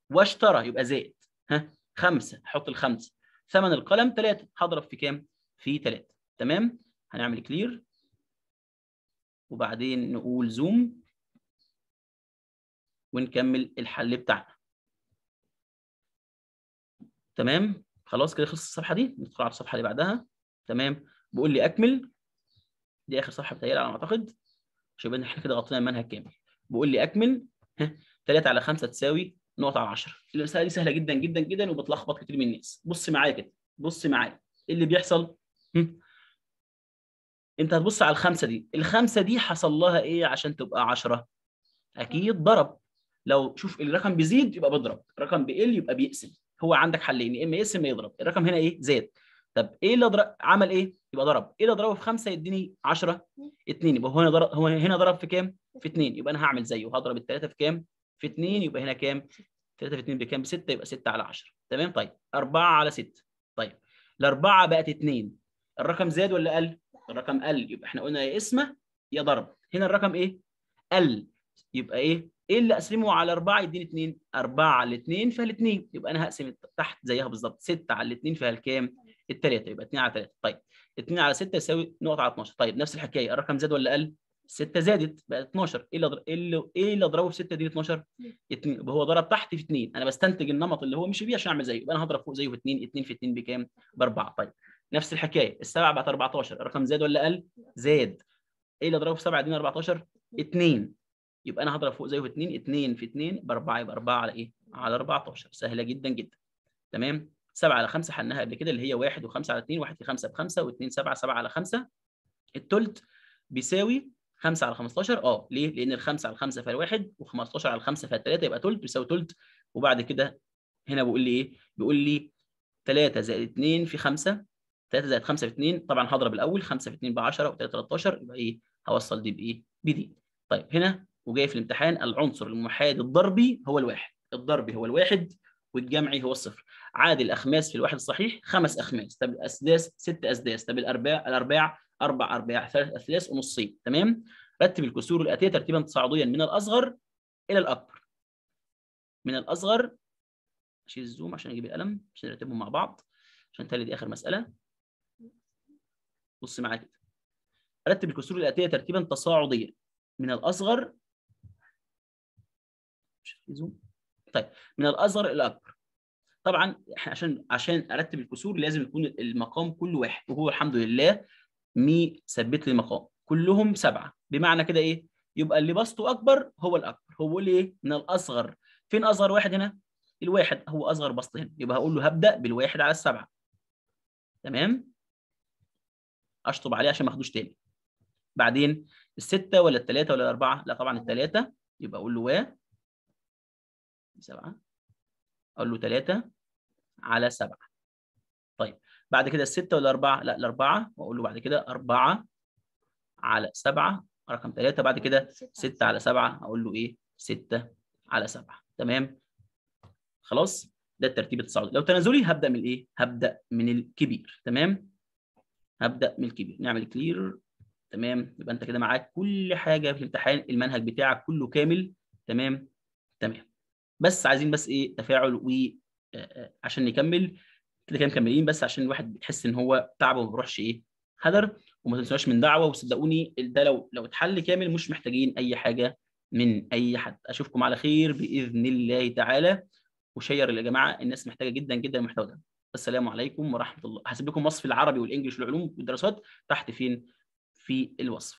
واشترى يبقى زائد ها 5 احط الخمسه ثمن القلم 3 هضرب في كام؟ في 3 تمام؟ هنعمل كلير وبعدين نقول زوم ونكمل الحل بتاعنا تمام خلاص كده خلصت الصفحه دي ندخل على الصفحه اللي بعدها تمام بقول لي اكمل دي اخر صفحه بتهيألي على ما اعتقد عشان ان احنا كده غطينا المنهج كامل بقول لي اكمل 3 على 5 تساوي نقط على 10 الرساله دي سهله جدا جدا جدا وبتلخبط كتير من الناس بص معايا كده بص معايا ايه اللي بيحصل انت هتبص على الخمسه دي الخمسه دي حصل لها ايه عشان تبقى 10 اكيد ضرب لو شوف الرقم بيزيد يبقى بيضرب الرقم بيقل يبقى بيقسم هو عندك حلين يا اما يقسم يا يضرب الرقم هنا ايه زاد طب ايه اللي أضرب عمل ايه يبقى ضرب ايه اللي اضربه في 5 يديني 10 2 يبقى هو هنا ضرب هو هنا ضرب في كام في 2 يبقى انا هعمل زيه هضرب الثلاثه في كام في 2 يبقى هنا كام 3 في 2 بكام ب 6 يبقى 6 على 10 تمام طيب 4 على 6 طيب الاربعه بقت 2 الرقم زاد ولا قل الرقم قل يبقى احنا قلنا يا اسمه يا ضرب هنا الرقم ايه قل يبقى ايه ايه اللي اقسمه على 4 يديني 2 4 على 2 فيها 2 يبقى انا هقسم تحت زيها بالظبط 6 على 2 فيها الكام 3 يبقى 2 على 3 طيب 2 على 6 يساوي نقطه على 12 طيب نفس الحكايه الرقم زاد ولا قل 6 زادت بقت 12 ايه اللي إيه اللي ايه اللي اضربه في 6 دي 12 2 يبقى هو ضرب تحت في 2 انا بستنتج النمط اللي هو مش بيه عشان اعمل زيه يبقى انا هضرب فوق زيه في 2 2 في 2 بكام ب 4 طيب نفس الحكايه السبعه بقت 14 الرقم زاد ولا قل زاد ايه اللي اضربه في 7 دي 14 2 يبقى انا هضرب فوق زيه في 2 2 في 2 ب 4 يبقى 4 على ايه على 14 سهله جدا جدا تمام 7 على 5 حلناها قبل كده اللي هي 1 و5 على 2 1 في 5 ب 5 و2 7 7 على 5 الثلث بيساوي 5 على 15 اه ليه؟ لان ال 5 على 5 1 و15 على 5 3 يبقى تلت بيساوي تلت وبعد كده هنا بيقول لي ايه؟ بيقول لي 3 زائد 2 في 5 3 زائد 5 في 2 طبعا هضرب الاول 5 في 2 ب 10 و 13 يبقى ايه؟ هوصل دي بايه؟ بدي. طيب هنا وجاي في الامتحان العنصر المحايد الضربي هو الواحد، الضربي هو الواحد والجمعي هو الصفر. عادل الاخماس في الواحد الصحيح خمس اخماس، طب الاسداس ست اسداس، طب الارباع الارباع اربع ارباع ثلاث اثلاث ونصين تمام رتب الكسور الاتيه ترتيبا تصاعديا من الاصغر الى الاكبر من الاصغر اشيل الزوم عشان اجيب القلم عشان نرتبهم مع بعض عشان تالي دي اخر مساله بص معايا كده رتب الكسور الاتيه ترتيبا تصاعديا من الاصغر زوم طيب من الاصغر الى الاكبر طبعا عشان عشان ارتب الكسور لازم يكون المقام كله واحد وهو الحمد لله مي ثبت لي المقام كلهم سبعه بمعنى كده ايه؟ يبقى اللي بسطه اكبر هو الاكبر هو لي ايه؟ من الاصغر فين اصغر واحد هنا؟ الواحد هو اصغر بسط هنا يبقى هقول له هبدا بالواحد على السبعه تمام؟ اشطب عليه عشان ما اخدوش تاني بعدين السته ولا الثلاثه ولا الاربعه؟ لا طبعا الثلاثه يبقى اقول له و سبعه اقول له ثلاثه على سبعه طيب بعد كده الستة ولا أربعة؟ لا الأربعة وأقول له بعد كده أربعة على سبعة رقم ثلاثة بعد كده ستة على سبعة أقول له إيه؟ ستة على سبعة تمام؟ خلاص؟ ده الترتيب التصاعدي لو تنازلي هبدأ من الإيه؟ هبدأ من الكبير تمام؟ هبدأ من الكبير نعمل كلير تمام يبقى أنت كده معاك كل حاجة في الامتحان المنهج بتاعك كله كامل تمام؟ تمام بس عايزين بس إيه؟ تفاعل و آه، آه، عشان نكمل كده كده مكملين بس عشان الواحد بتحس ان هو تعبه وما بيروحش ايه هدر وما تنسوهاش من دعوه وصدقوني ده لو لو اتحل كامل مش محتاجين اي حاجه من اي حد اشوفكم على خير باذن الله تعالى وشير يا جماعه الناس محتاجه جدا جدا المحتوى ده السلام عليكم ورحمه الله هسيب لكم وصف العربي والانجليش والعلوم والدراسات تحت فين في الوصف